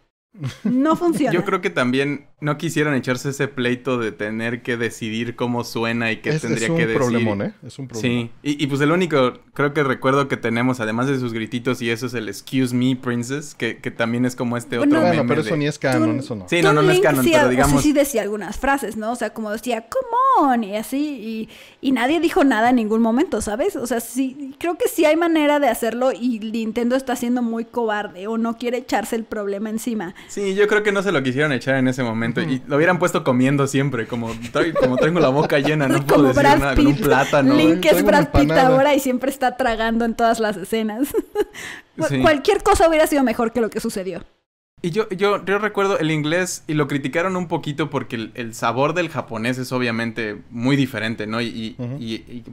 No funciona. Yo creo que también no quisieron echarse ese pleito de tener que decidir cómo suena y qué tendría que decir. Es un problemón, ¿eh? Es un problema. Sí, y, pues el único, creo que recuerdo que tenemos, además de sus grititos y eso, es el Excuse Me Princess, que, también es como este otro bueno, pero eso ni es canon, eso no. Sí, no, no, es canon, pero digamos... sí decía algunas frases, ¿no? O sea, como decía, come on, y así, y, y nadie dijo nada en ningún momento, ¿sabes? O sea, sí, creo que sí hay manera de hacerlo y Nintendo está siendo muy cobarde o no quiere echarse el problema encima. Sí, yo creo que no se lo quisieron echar en ese momento y lo hubieran puesto comiendo siempre, como, como tengo la boca llena, no puedo decir nada, Pitt. un plátano. es Brad ahora y siempre está tragando en todas las escenas. Cualquier cosa hubiera sido mejor que lo que sucedió. Y yo, yo, recuerdo el inglés y lo criticaron un poquito porque el, sabor del japonés es obviamente muy diferente, ¿no? Y,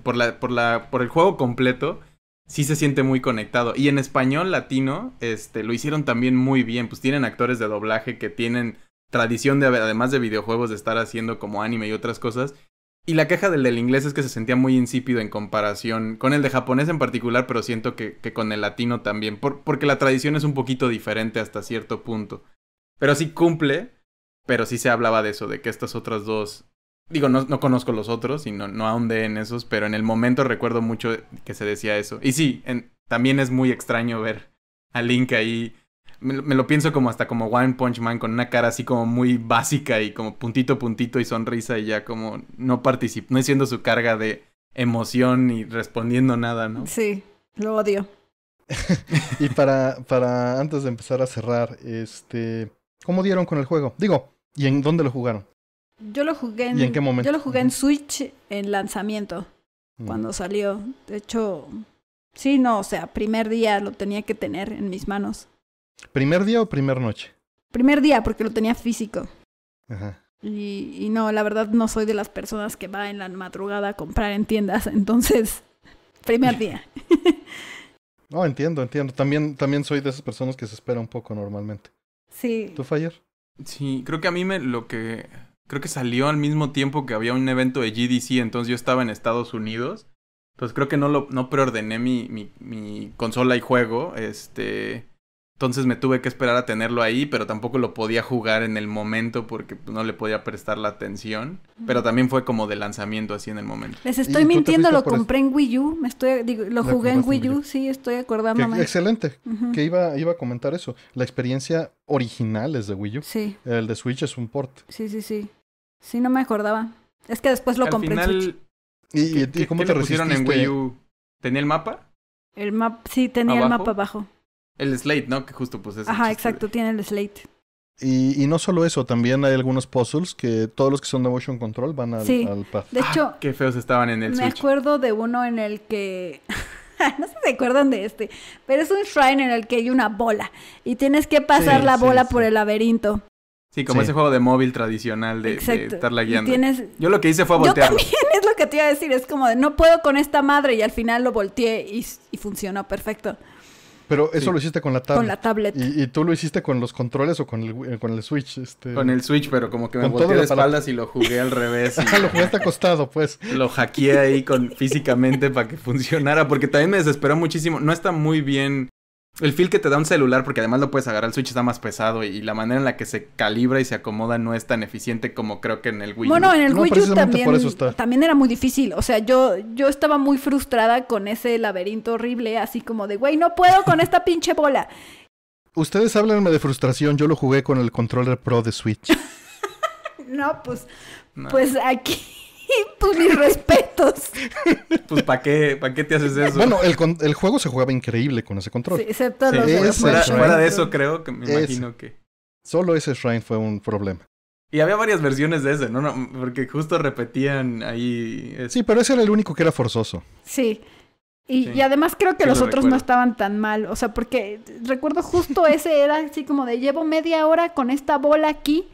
por, por, la, por el juego completo sí se siente muy conectado. Y en español latino este, lo hicieron también muy bien, pues tienen actores de doblaje que tienen tradición de, además de videojuegos, de estar haciendo como anime y otras cosas. Y la queja del del inglés es que se sentía muy insípido en comparación con el de japonés en particular, pero siento que, que con el latino también, por, porque la tradición es un poquito diferente hasta cierto punto. Pero sí cumple, pero sí se hablaba de eso, de que estas otras dos... Digo, no, no conozco los otros y no, ahondé en esos, pero en el momento recuerdo mucho que se decía eso. Y sí, también es muy extraño ver a Link ahí me, lo pienso como hasta como One Punch Man, con una cara así como muy básica y como puntito, puntito y sonrisa y ya como no participando, no haciendo su carga de emoción y respondiendo nada, ¿no? Sí, lo odio. y para, para antes de empezar a cerrar, este, ¿cómo dieron con el juego? Digo, ¿y en dónde lo jugaron? Yo lo jugué en, Yo lo jugué en Switch en lanzamiento mm. cuando salió. De hecho, sí, no, o sea, primer día lo tenía que tener en mis manos. ¿Primer día o primer noche? Primer día, porque lo tenía físico. Ajá. Y, y, no, la verdad no soy de las personas que va en la madrugada a comprar en tiendas, entonces, primer día. no, entiendo, entiendo. También, también soy de esas personas que se espera un poco normalmente. Sí. ¿Tú, Fayer? Sí, creo que a mí me lo que... Creo que salió al mismo tiempo que había un evento de GDC, entonces yo estaba en Estados Unidos. Entonces creo que no, lo, no preordené mi, mi, mi consola y juego, este... Entonces me tuve que esperar a tenerlo ahí, pero tampoco lo podía jugar en el momento porque pues, no le podía prestar la atención. Pero también fue como de lanzamiento así en el momento. Les estoy mintiendo, lo compré en Wii U, me estoy, lo jugué en Wii U, sí, estoy acordándome. excelente, que iba, iba a comentar eso. La experiencia original es de Wii U. Sí. El de Switch es un port. Sí, sí, sí. Sí, no me acordaba. Es que después lo compré en Switch. ¿Y, cómo te pusieron en Wii U? ¿Tenía el mapa? El map, sí, tenía el mapa abajo. El Slate, ¿no? Que justo pues es. Ajá, exacto, tiene el Slate. Y, no solo eso, también hay algunos puzzles que todos los que son de motion control van al, sí. De hecho, ah, qué feos estaban en el Me acuerdo de uno en el que no sé si se acuerdan de este, pero es un shrine en el que hay una bola y tienes que pasar la bola por el laberinto. Sí, como ese juego de móvil tradicional de, estar estarla guiando. Yo lo que hice fue voltear Yo es lo que te iba a decir, es como de no puedo con esta madre y al final lo volteé y, y funcionó perfecto. Pero eso lo hiciste con la tablet. Con la tablet. ¿Y, tú lo hiciste con los controles o con el, eh, con el Switch? Este? Con el Switch, pero como que me volteé de espaldas y lo jugué al revés. Y... lo hasta acostado, pues. Lo hackeé ahí con, físicamente para que funcionara, porque también me desesperó muchísimo. No está muy bien el feel que te da un celular, porque además lo puedes agarrar, el Switch está más pesado y, la manera en la que se calibra y se acomoda no es tan eficiente como creo que en el Wii U. Bueno, en el Wii U también, también era muy difícil. O sea, yo, yo estaba muy frustrada con ese laberinto horrible, así como de, güey, no puedo con esta pinche bola. Ustedes háblenme de frustración, yo lo jugué con el controller Pro de Switch. no, pues, no. pues aquí pues mis respetos. pues ¿para qué, te haces eso? Bueno, el, juego se jugaba increíble con ese control. excepto los fuera, de eso creo que me imagino que... Solo ese shrine fue un problema. Y había varias versiones de ese, ¿no? porque justo repetían ahí... Sí, pero ese era el único que era forzoso. Sí. Y, además creo que los otros no estaban tan mal. O sea, porque recuerdo justo ese era así como de llevo media hora con esta bola aquí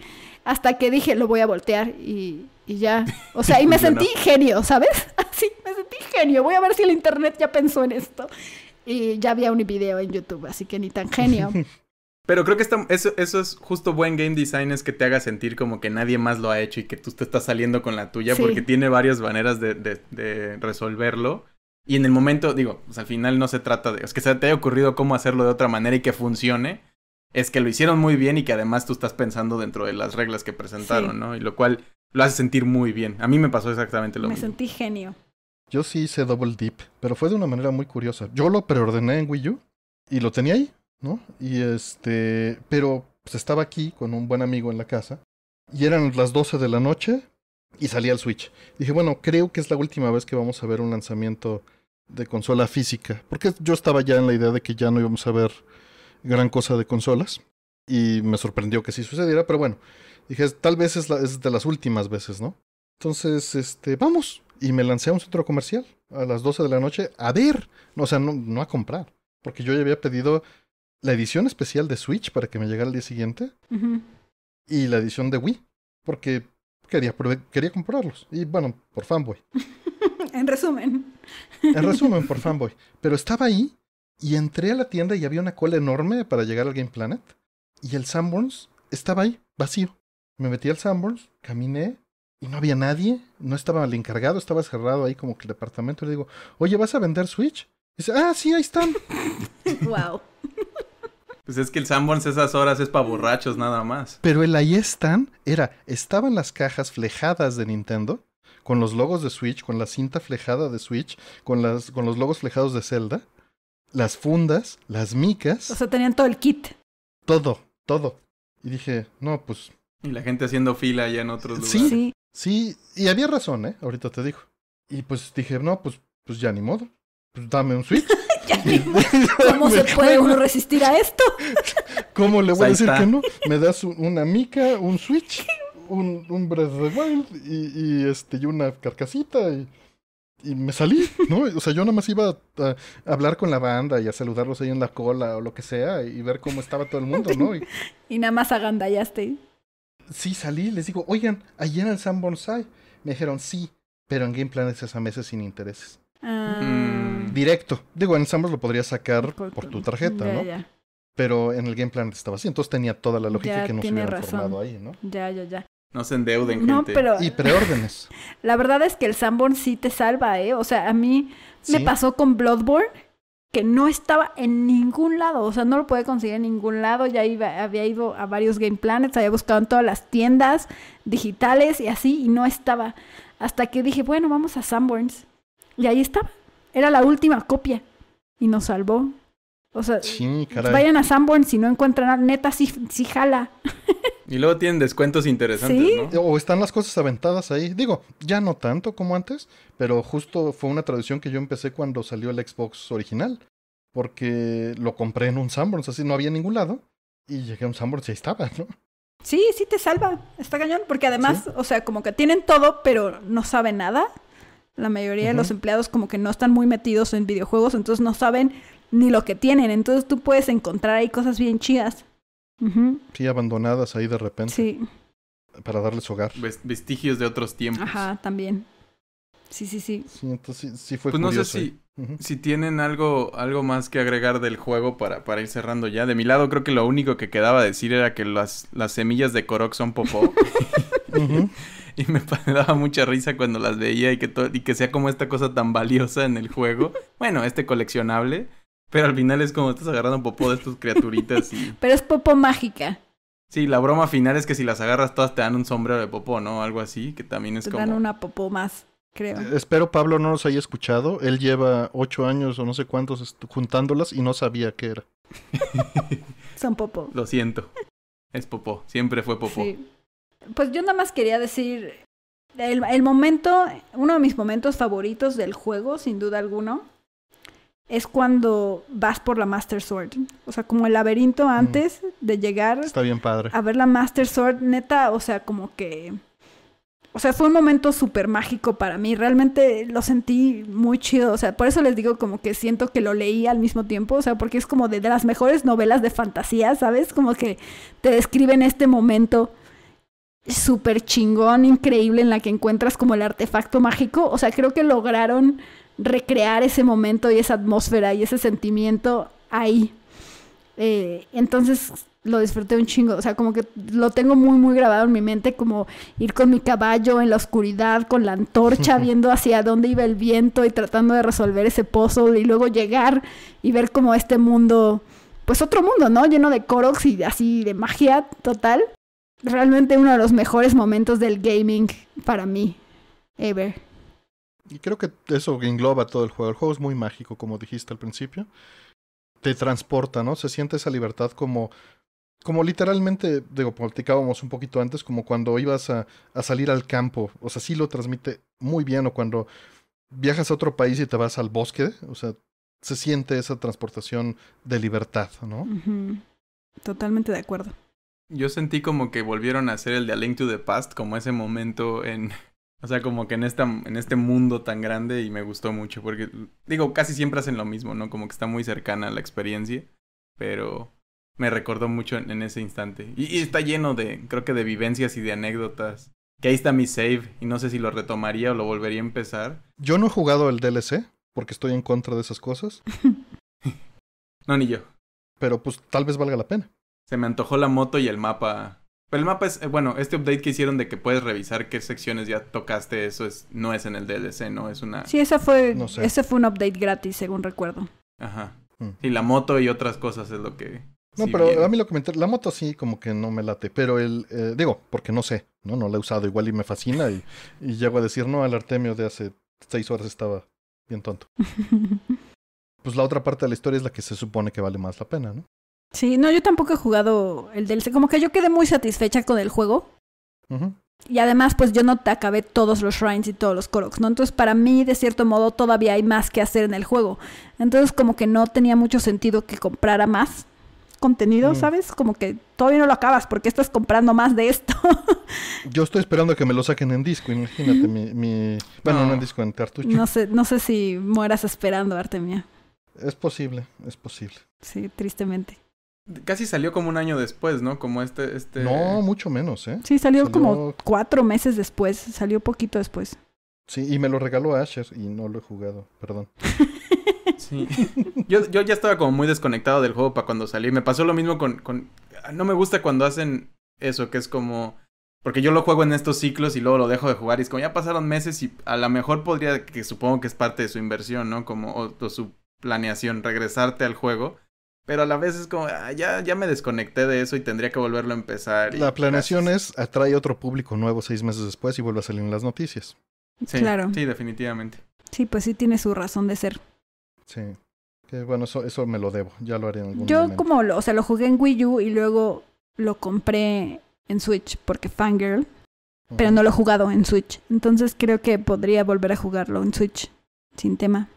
hasta que dije lo voy a voltear y, y ya. O sea, y me sentí genio, ¿sabes? Así, me sentí genio. Voy a ver si el internet ya pensó en esto. Y ya había un video en YouTube, así que ni tan genio. Pero creo que eso, es justo buen game design, es que te haga sentir como que nadie más lo ha hecho y que tú te estás saliendo con la tuya, porque tiene varias maneras de, de, resolverlo. Y en el momento, digo, pues al final no se trata de... Es que se te haya ocurrido cómo hacerlo de otra manera y que funcione. Es que lo hicieron muy bien y que además tú estás pensando dentro de las reglas que presentaron, ¿no? Y lo cual lo hace sentir muy bien. A mí me pasó exactamente lo mismo. Me sentí genio. Yo sí hice Double Deep, pero fue de una manera muy curiosa. Yo lo preordené en Wii U y lo tenía ahí, ¿no? Y este, pero pues, estaba aquí con un buen amigo en la casa y eran las 12 de la noche y salía el Switch. Dije, bueno, creo que es la última vez que vamos a ver un lanzamiento de consola física, porque yo estaba ya en la idea de que ya no íbamos a ver gran cosa de consolas y me sorprendió que sí sucediera, pero bueno, Dije, tal vez es, de las últimas veces, ¿no? Entonces, este, vamos. Y me lancé a un centro comercial a las 12 de la noche a ver, o sea, no, a comprar, porque yo ya había pedido la edición especial de Switch para que me llegara el día siguiente y la edición de Wii, porque quería, quería comprarlos. Y bueno, por fanboy. en resumen. en resumen, por fanboy. Pero estaba ahí y entré a la tienda y había una cola enorme para llegar al Game Planet y el Sanborns estaba ahí, vacío. Me metí al Sanborns, caminé y no había nadie. No estaba el encargado, estaba cerrado ahí como que el departamento. Le digo, oye, ¿vas a vender Switch? dice, ah, sí, ahí están. wow. Pues es que el Sanborns esas horas es para borrachos nada más. Pero el ahí están era, estaban las cajas flejadas de Nintendo, con los logos de Switch, con la cinta flejada de Switch, con, las, con los logos flejados de Zelda, las fundas, las micas. O sea, tenían todo el kit. Todo, todo. Y dije, no, pues y la gente haciendo fila allá en otros lugares. Sí, sí. y había razón, ¿eh? Ahorita te digo. Y pues dije, no, pues, pues ya ni modo. Pues dame un Switch. ¿Cómo se puede uno resistir a esto? ¿Cómo le voy a pues decir que no? Me das una mica, un Switch, un, Breath of the Wild y, este, y una carcasita y y me salí, ¿no? O sea, yo nada más iba a, hablar con la banda y a saludarlos ahí en la cola o lo que sea y ver cómo estaba todo el mundo, ¿no? Y, y nada más agandallaste sí salí, les digo, oigan, allí en el San Bonsai. Me dijeron, sí, pero en Game Plan es a meses sin intereses. Ah. directo. Digo, en Bonsai lo podrías sacar por, tu tarjeta, ¿no? Pero en el Game Plan estaba así, entonces tenía toda la lógica que nos hubieran formado ahí, ¿no? Ya, ya, ya. No se endeuden, gente. Y preórdenes. la verdad es que el Sanborn sí te salva, ¿eh? O sea, a mí me pasó con Bloodborne que no estaba en ningún lado, o sea, no lo pude conseguir en ningún lado, ya iba, había ido a varios Game Planets, había buscado en todas las tiendas digitales y así, y no estaba. Hasta que dije, bueno, vamos a Sanborns. Y ahí estaba, era la última copia, y nos salvó o sea, vayan a Sanborn si no encuentran neta, sí, jala. y luego tienen descuentos interesantes, O están las cosas aventadas ahí. Digo, ya no tanto como antes, pero justo fue una tradición que yo empecé cuando salió el Xbox original. Porque lo compré en un Sanborns, así no había ningún lado. Y llegué a un Sanborns y ahí estaba, ¿no? Sí, sí te salva. Está cañón. Porque además, o sea, como que tienen todo, pero no saben nada. La mayoría de los empleados como que no están muy metidos en videojuegos, entonces no saben ni lo que tienen. Entonces tú puedes encontrar ahí cosas bien chidas. Sí, abandonadas ahí de repente. Sí. Para darles hogar. Vestigios de otros tiempos. Ajá, también. Sí, sí, sí. Sí, entonces sí, fue pues no sé ¿eh? si, tienen algo, algo más que agregar del juego para, para ir cerrando ya. De mi lado creo que lo único que quedaba decir era que las, las semillas de Korok son popó. y me daba mucha risa cuando las veía y que, y que sea como esta cosa tan valiosa en el juego. bueno, este coleccionable. Pero al final es como estás agarrando popó de estas criaturitas Pero es popó mágica. Sí, la broma final es que si las agarras todas te dan un sombrero de popó, ¿no? Algo así, que también es como... Te dan una popó más, creo. Eh, espero Pablo no los haya escuchado. Él lleva ocho años o no sé cuántos juntándolas y no sabía qué era. Son popó. Lo siento. Es popó. Siempre fue popó. Sí. Pues yo nada más quería decir... El, el momento, uno de mis momentos favoritos del juego, sin duda alguno, es cuando vas por la Master Sword. O sea, como el laberinto mm. antes de llegar. bien padre. A ver la Master Sword, neta, o sea, como que. O sea, fue un momento súper mágico para mí. Realmente lo sentí muy chido. O sea, por eso les digo como que siento que lo leí al mismo tiempo. O sea, porque es como de, de las mejores novelas de fantasía, ¿sabes? Como que te describen este momento súper chingón, increíble, en la que encuentras como el artefacto mágico. O sea, creo que lograron recrear ese momento y esa atmósfera y ese sentimiento ahí. Eh, entonces lo disfruté un chingo, o sea, como que lo tengo muy, muy grabado en mi mente, como ir con mi caballo en la oscuridad, con la antorcha, viendo hacia dónde iba el viento y tratando de resolver ese pozo y luego llegar y ver como este mundo, pues otro mundo, ¿no? Lleno de Koroks y así de magia total. Realmente uno de los mejores momentos del gaming para mí, ever. Y creo que eso engloba todo el juego. El juego es muy mágico, como dijiste al principio. Te transporta, ¿no? Se siente esa libertad como como literalmente, digo, platicábamos un poquito antes, como cuando ibas a, a, salir al campo, o sea, sí lo transmite muy bien, o cuando viajas a otro país y te vas al bosque, o sea, se siente esa transportación de libertad, ¿no? Totalmente de acuerdo. Yo sentí como que volvieron a hacer el de A Link to the Past, como ese momento en o sea, como que en, en este mundo tan grande y me gustó mucho, porque digo, casi siempre hacen lo mismo, ¿no? Como que está muy cercana la experiencia, pero me recordó mucho en, ese instante. y, está lleno de, creo que de vivencias y de anécdotas. Que ahí está mi save y no sé si lo retomaría o lo volvería a empezar. Yo no he jugado el DLC, porque estoy en contra de esas cosas. no, ni yo. Pero pues tal vez valga la pena. Se me antojó la moto y el mapa pero el mapa es, eh, bueno, este update que hicieron de que puedes revisar qué secciones ya tocaste, eso es, no es en el DLC, ¿no? Es una... Sí, esa fue, no ese fue un update gratis, según recuerdo. Ajá. Mm. Y la moto y otras cosas es lo que... No, pero a mí lo que me la moto sí como que no me late, pero el, eh, digo, porque no sé, ¿no? No la he usado igual y me fascina y, y llego a decir, no, el Artemio de hace seis horas estaba bien tonto. pues la otra parte de la historia es la que se supone que vale más la pena, ¿no? Sí, no, yo tampoco he jugado el DLC. Como que yo quedé muy satisfecha con el juego. Y además, pues yo no te acabé todos los shrines y todos los koroks, ¿no? Entonces, para mí, de cierto modo, todavía hay más que hacer en el juego. Entonces, como que no tenía mucho sentido que comprara más contenido, mm. ¿sabes? Como que todavía no lo acabas porque estás comprando más de esto. Yo estoy esperando a que me lo saquen en disco, imagínate mi... Bueno, no. en disco, en cartucho. No sé, no sé si mueras esperando, Artemia. Es posible, es posible. Sí, tristemente. Casi salió como un año después, ¿no? Como este, este... No, mucho menos, ¿eh? Sí, salió, como cuatro meses después, salió poquito después. Sí, y me lo regaló Asher y no lo he jugado, perdón. sí. Yo, yo ya estaba como muy desconectado del juego para cuando salí. Me pasó lo mismo con, con... Ah, no me gusta cuando hacen eso, que es como... Porque yo lo juego en estos ciclos y luego lo dejo de jugar y es como ya pasaron meses y a lo mejor podría, que supongo que es parte de su inversión, ¿no? Como o su planeación, regresarte al juego pero a la vez es como, ah, ya, ya me desconecté de eso y tendría que volverlo a empezar. La planeación es, atrae otro público nuevo seis meses después y vuelve a salir en las noticias. Sí, claro. Sí, definitivamente. Sí, pues sí tiene su razón de ser. Sí. bueno, eso, me lo debo, ya lo haré en algún Yo como, lo, o sea, lo jugué en Wii U y luego lo compré en Switch porque Fangirl, pero no lo he jugado en Switch. Entonces creo que podría volver a jugarlo en Switch sin tema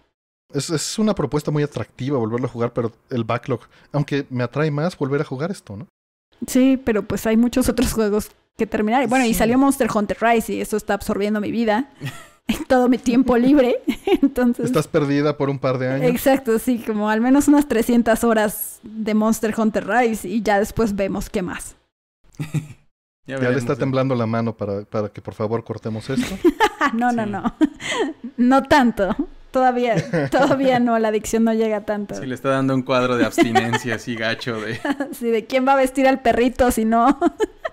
es, una propuesta muy atractiva volverlo a jugar, pero el backlog, aunque me atrae más volver a jugar esto, ¿no? Sí, pero pues hay muchos otros juegos que terminar. Bueno, y salió Monster Hunter Rise y eso está absorbiendo mi vida. todo mi tiempo libre. Entonces. Estás perdida por un par de años. Exacto, sí, como al menos unas 300 horas de Monster Hunter Rise y ya después vemos qué más. ya, le está ¿eh? temblando la mano para, para que por favor cortemos esto. no, no, no. No tanto. Todavía, todavía no, la adicción no llega tanto. Sí, le está dando un cuadro de abstinencia así gacho de... sí, de quién va a vestir al perrito si no...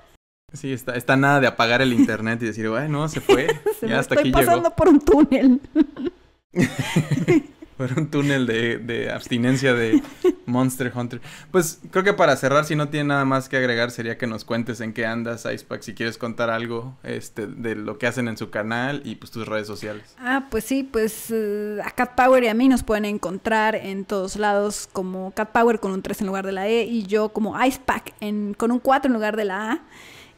sí, está, está nada de apagar el internet y decir, bueno, se fue, se ya aquí llegó. estoy pasando por un túnel por un túnel de, abstinencia de Monster Hunter. Pues creo que para cerrar, si no tiene nada más que agregar, sería que nos cuentes en qué andas, Icepack, si quieres contar algo este, de lo que hacen en su canal y pues tus redes sociales. Ah, pues sí, pues eh, a Cat Power y a mí nos pueden encontrar en todos lados como Cat Power con un 3 en lugar de la E y yo como Icepack en, con un 4 en lugar de la A.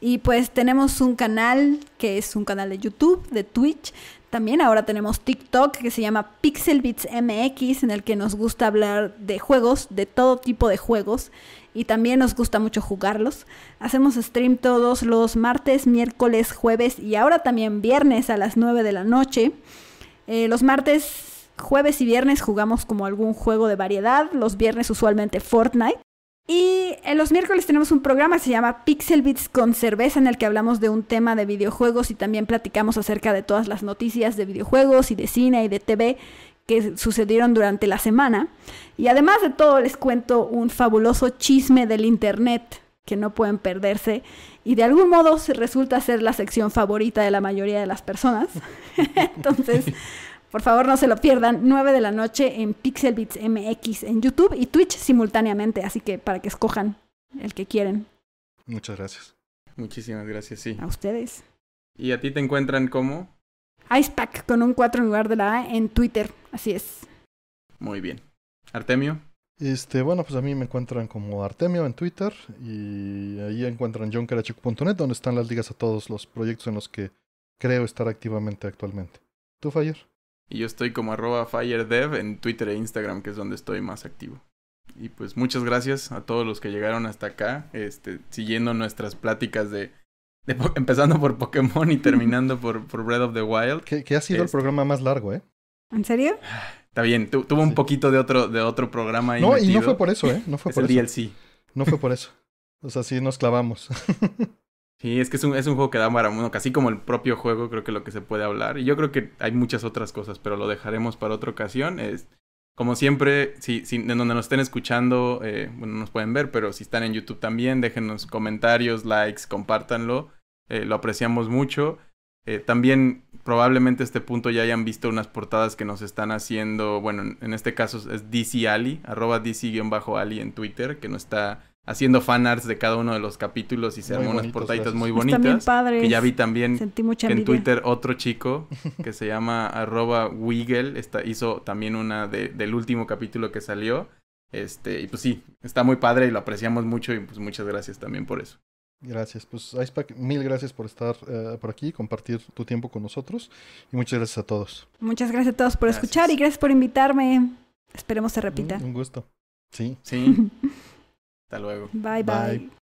Y pues tenemos un canal que es un canal de YouTube, de Twitch, también ahora tenemos TikTok que se llama Pixelbits MX, en el que nos gusta hablar de juegos, de todo tipo de juegos, y también nos gusta mucho jugarlos. Hacemos stream todos los martes, miércoles, jueves y ahora también viernes a las 9 de la noche. Eh, los martes, jueves y viernes jugamos como algún juego de variedad, los viernes usualmente Fortnite. Y en eh, los miércoles tenemos un programa que se llama Pixel Beats con cerveza, en el que hablamos de un tema de videojuegos y también platicamos acerca de todas las noticias de videojuegos y de cine y de TV que sucedieron durante la semana. Y además de todo, les cuento un fabuloso chisme del internet que no pueden perderse y de algún modo resulta ser la sección favorita de la mayoría de las personas. Entonces, por favor, no se lo pierdan. 9 de la noche en Pixel MX en YouTube y Twitch simultáneamente. Así que para que escojan el que quieren. Muchas gracias. Muchísimas gracias, sí. A ustedes. ¿Y a ti te encuentran cómo? Icepack con un 4 en lugar de la A en Twitter. Así es. Muy bien. Artemio. Este, bueno, pues a mí me encuentran como Artemio en Twitter y ahí encuentran johnkarachuk.net donde están las ligas a todos los proyectos en los que creo estar activamente actualmente. ¿Tú, Fire? Y yo estoy como arroba FireDev en Twitter e Instagram, que es donde estoy más activo. Y pues muchas gracias a todos los que llegaron hasta acá, este, siguiendo nuestras pláticas de, empezando por Pokémon y terminando por, por Breath of the Wild. Que, ha sido el este programa más largo, ¿eh? ¿En serio? Está bien, tuvo un poquito de otro, de otro programa ahí No, y no fue por eso, ¿eh? No fue por el DLC. No fue por eso. O sea, sí nos clavamos. Sí, es que es un, es un juego que da para casi como el propio juego, creo que lo que se puede hablar. Y yo creo que hay muchas otras cosas, pero lo dejaremos para otra ocasión. Es, como siempre, si, en donde nos estén escuchando, eh, bueno, nos pueden ver, pero si están en YouTube también, déjenos comentarios, likes, compártanlo. Eh, lo apreciamos mucho. Eh, también probablemente a este punto ya hayan visto unas portadas que nos están haciendo, bueno, en, este caso es DC Ali, arroba DC-Ali en Twitter, que no está haciendo fan arts de cada uno de los capítulos y se unas portaditas muy pues bonitas. Está bien Que ya vi también en Twitter otro chico que se llama arroba Wiggle hizo también una de, del último capítulo que salió. Este, y pues sí, está muy padre y lo apreciamos mucho y pues muchas gracias también por eso. Gracias, pues Icepack, mil gracias por estar eh, por aquí, compartir tu tiempo con nosotros y muchas gracias a todos. Muchas gracias a todos por escuchar y gracias por invitarme. Esperemos se repita. un gusto. Sí. Sí. Hasta luego. bye. bye.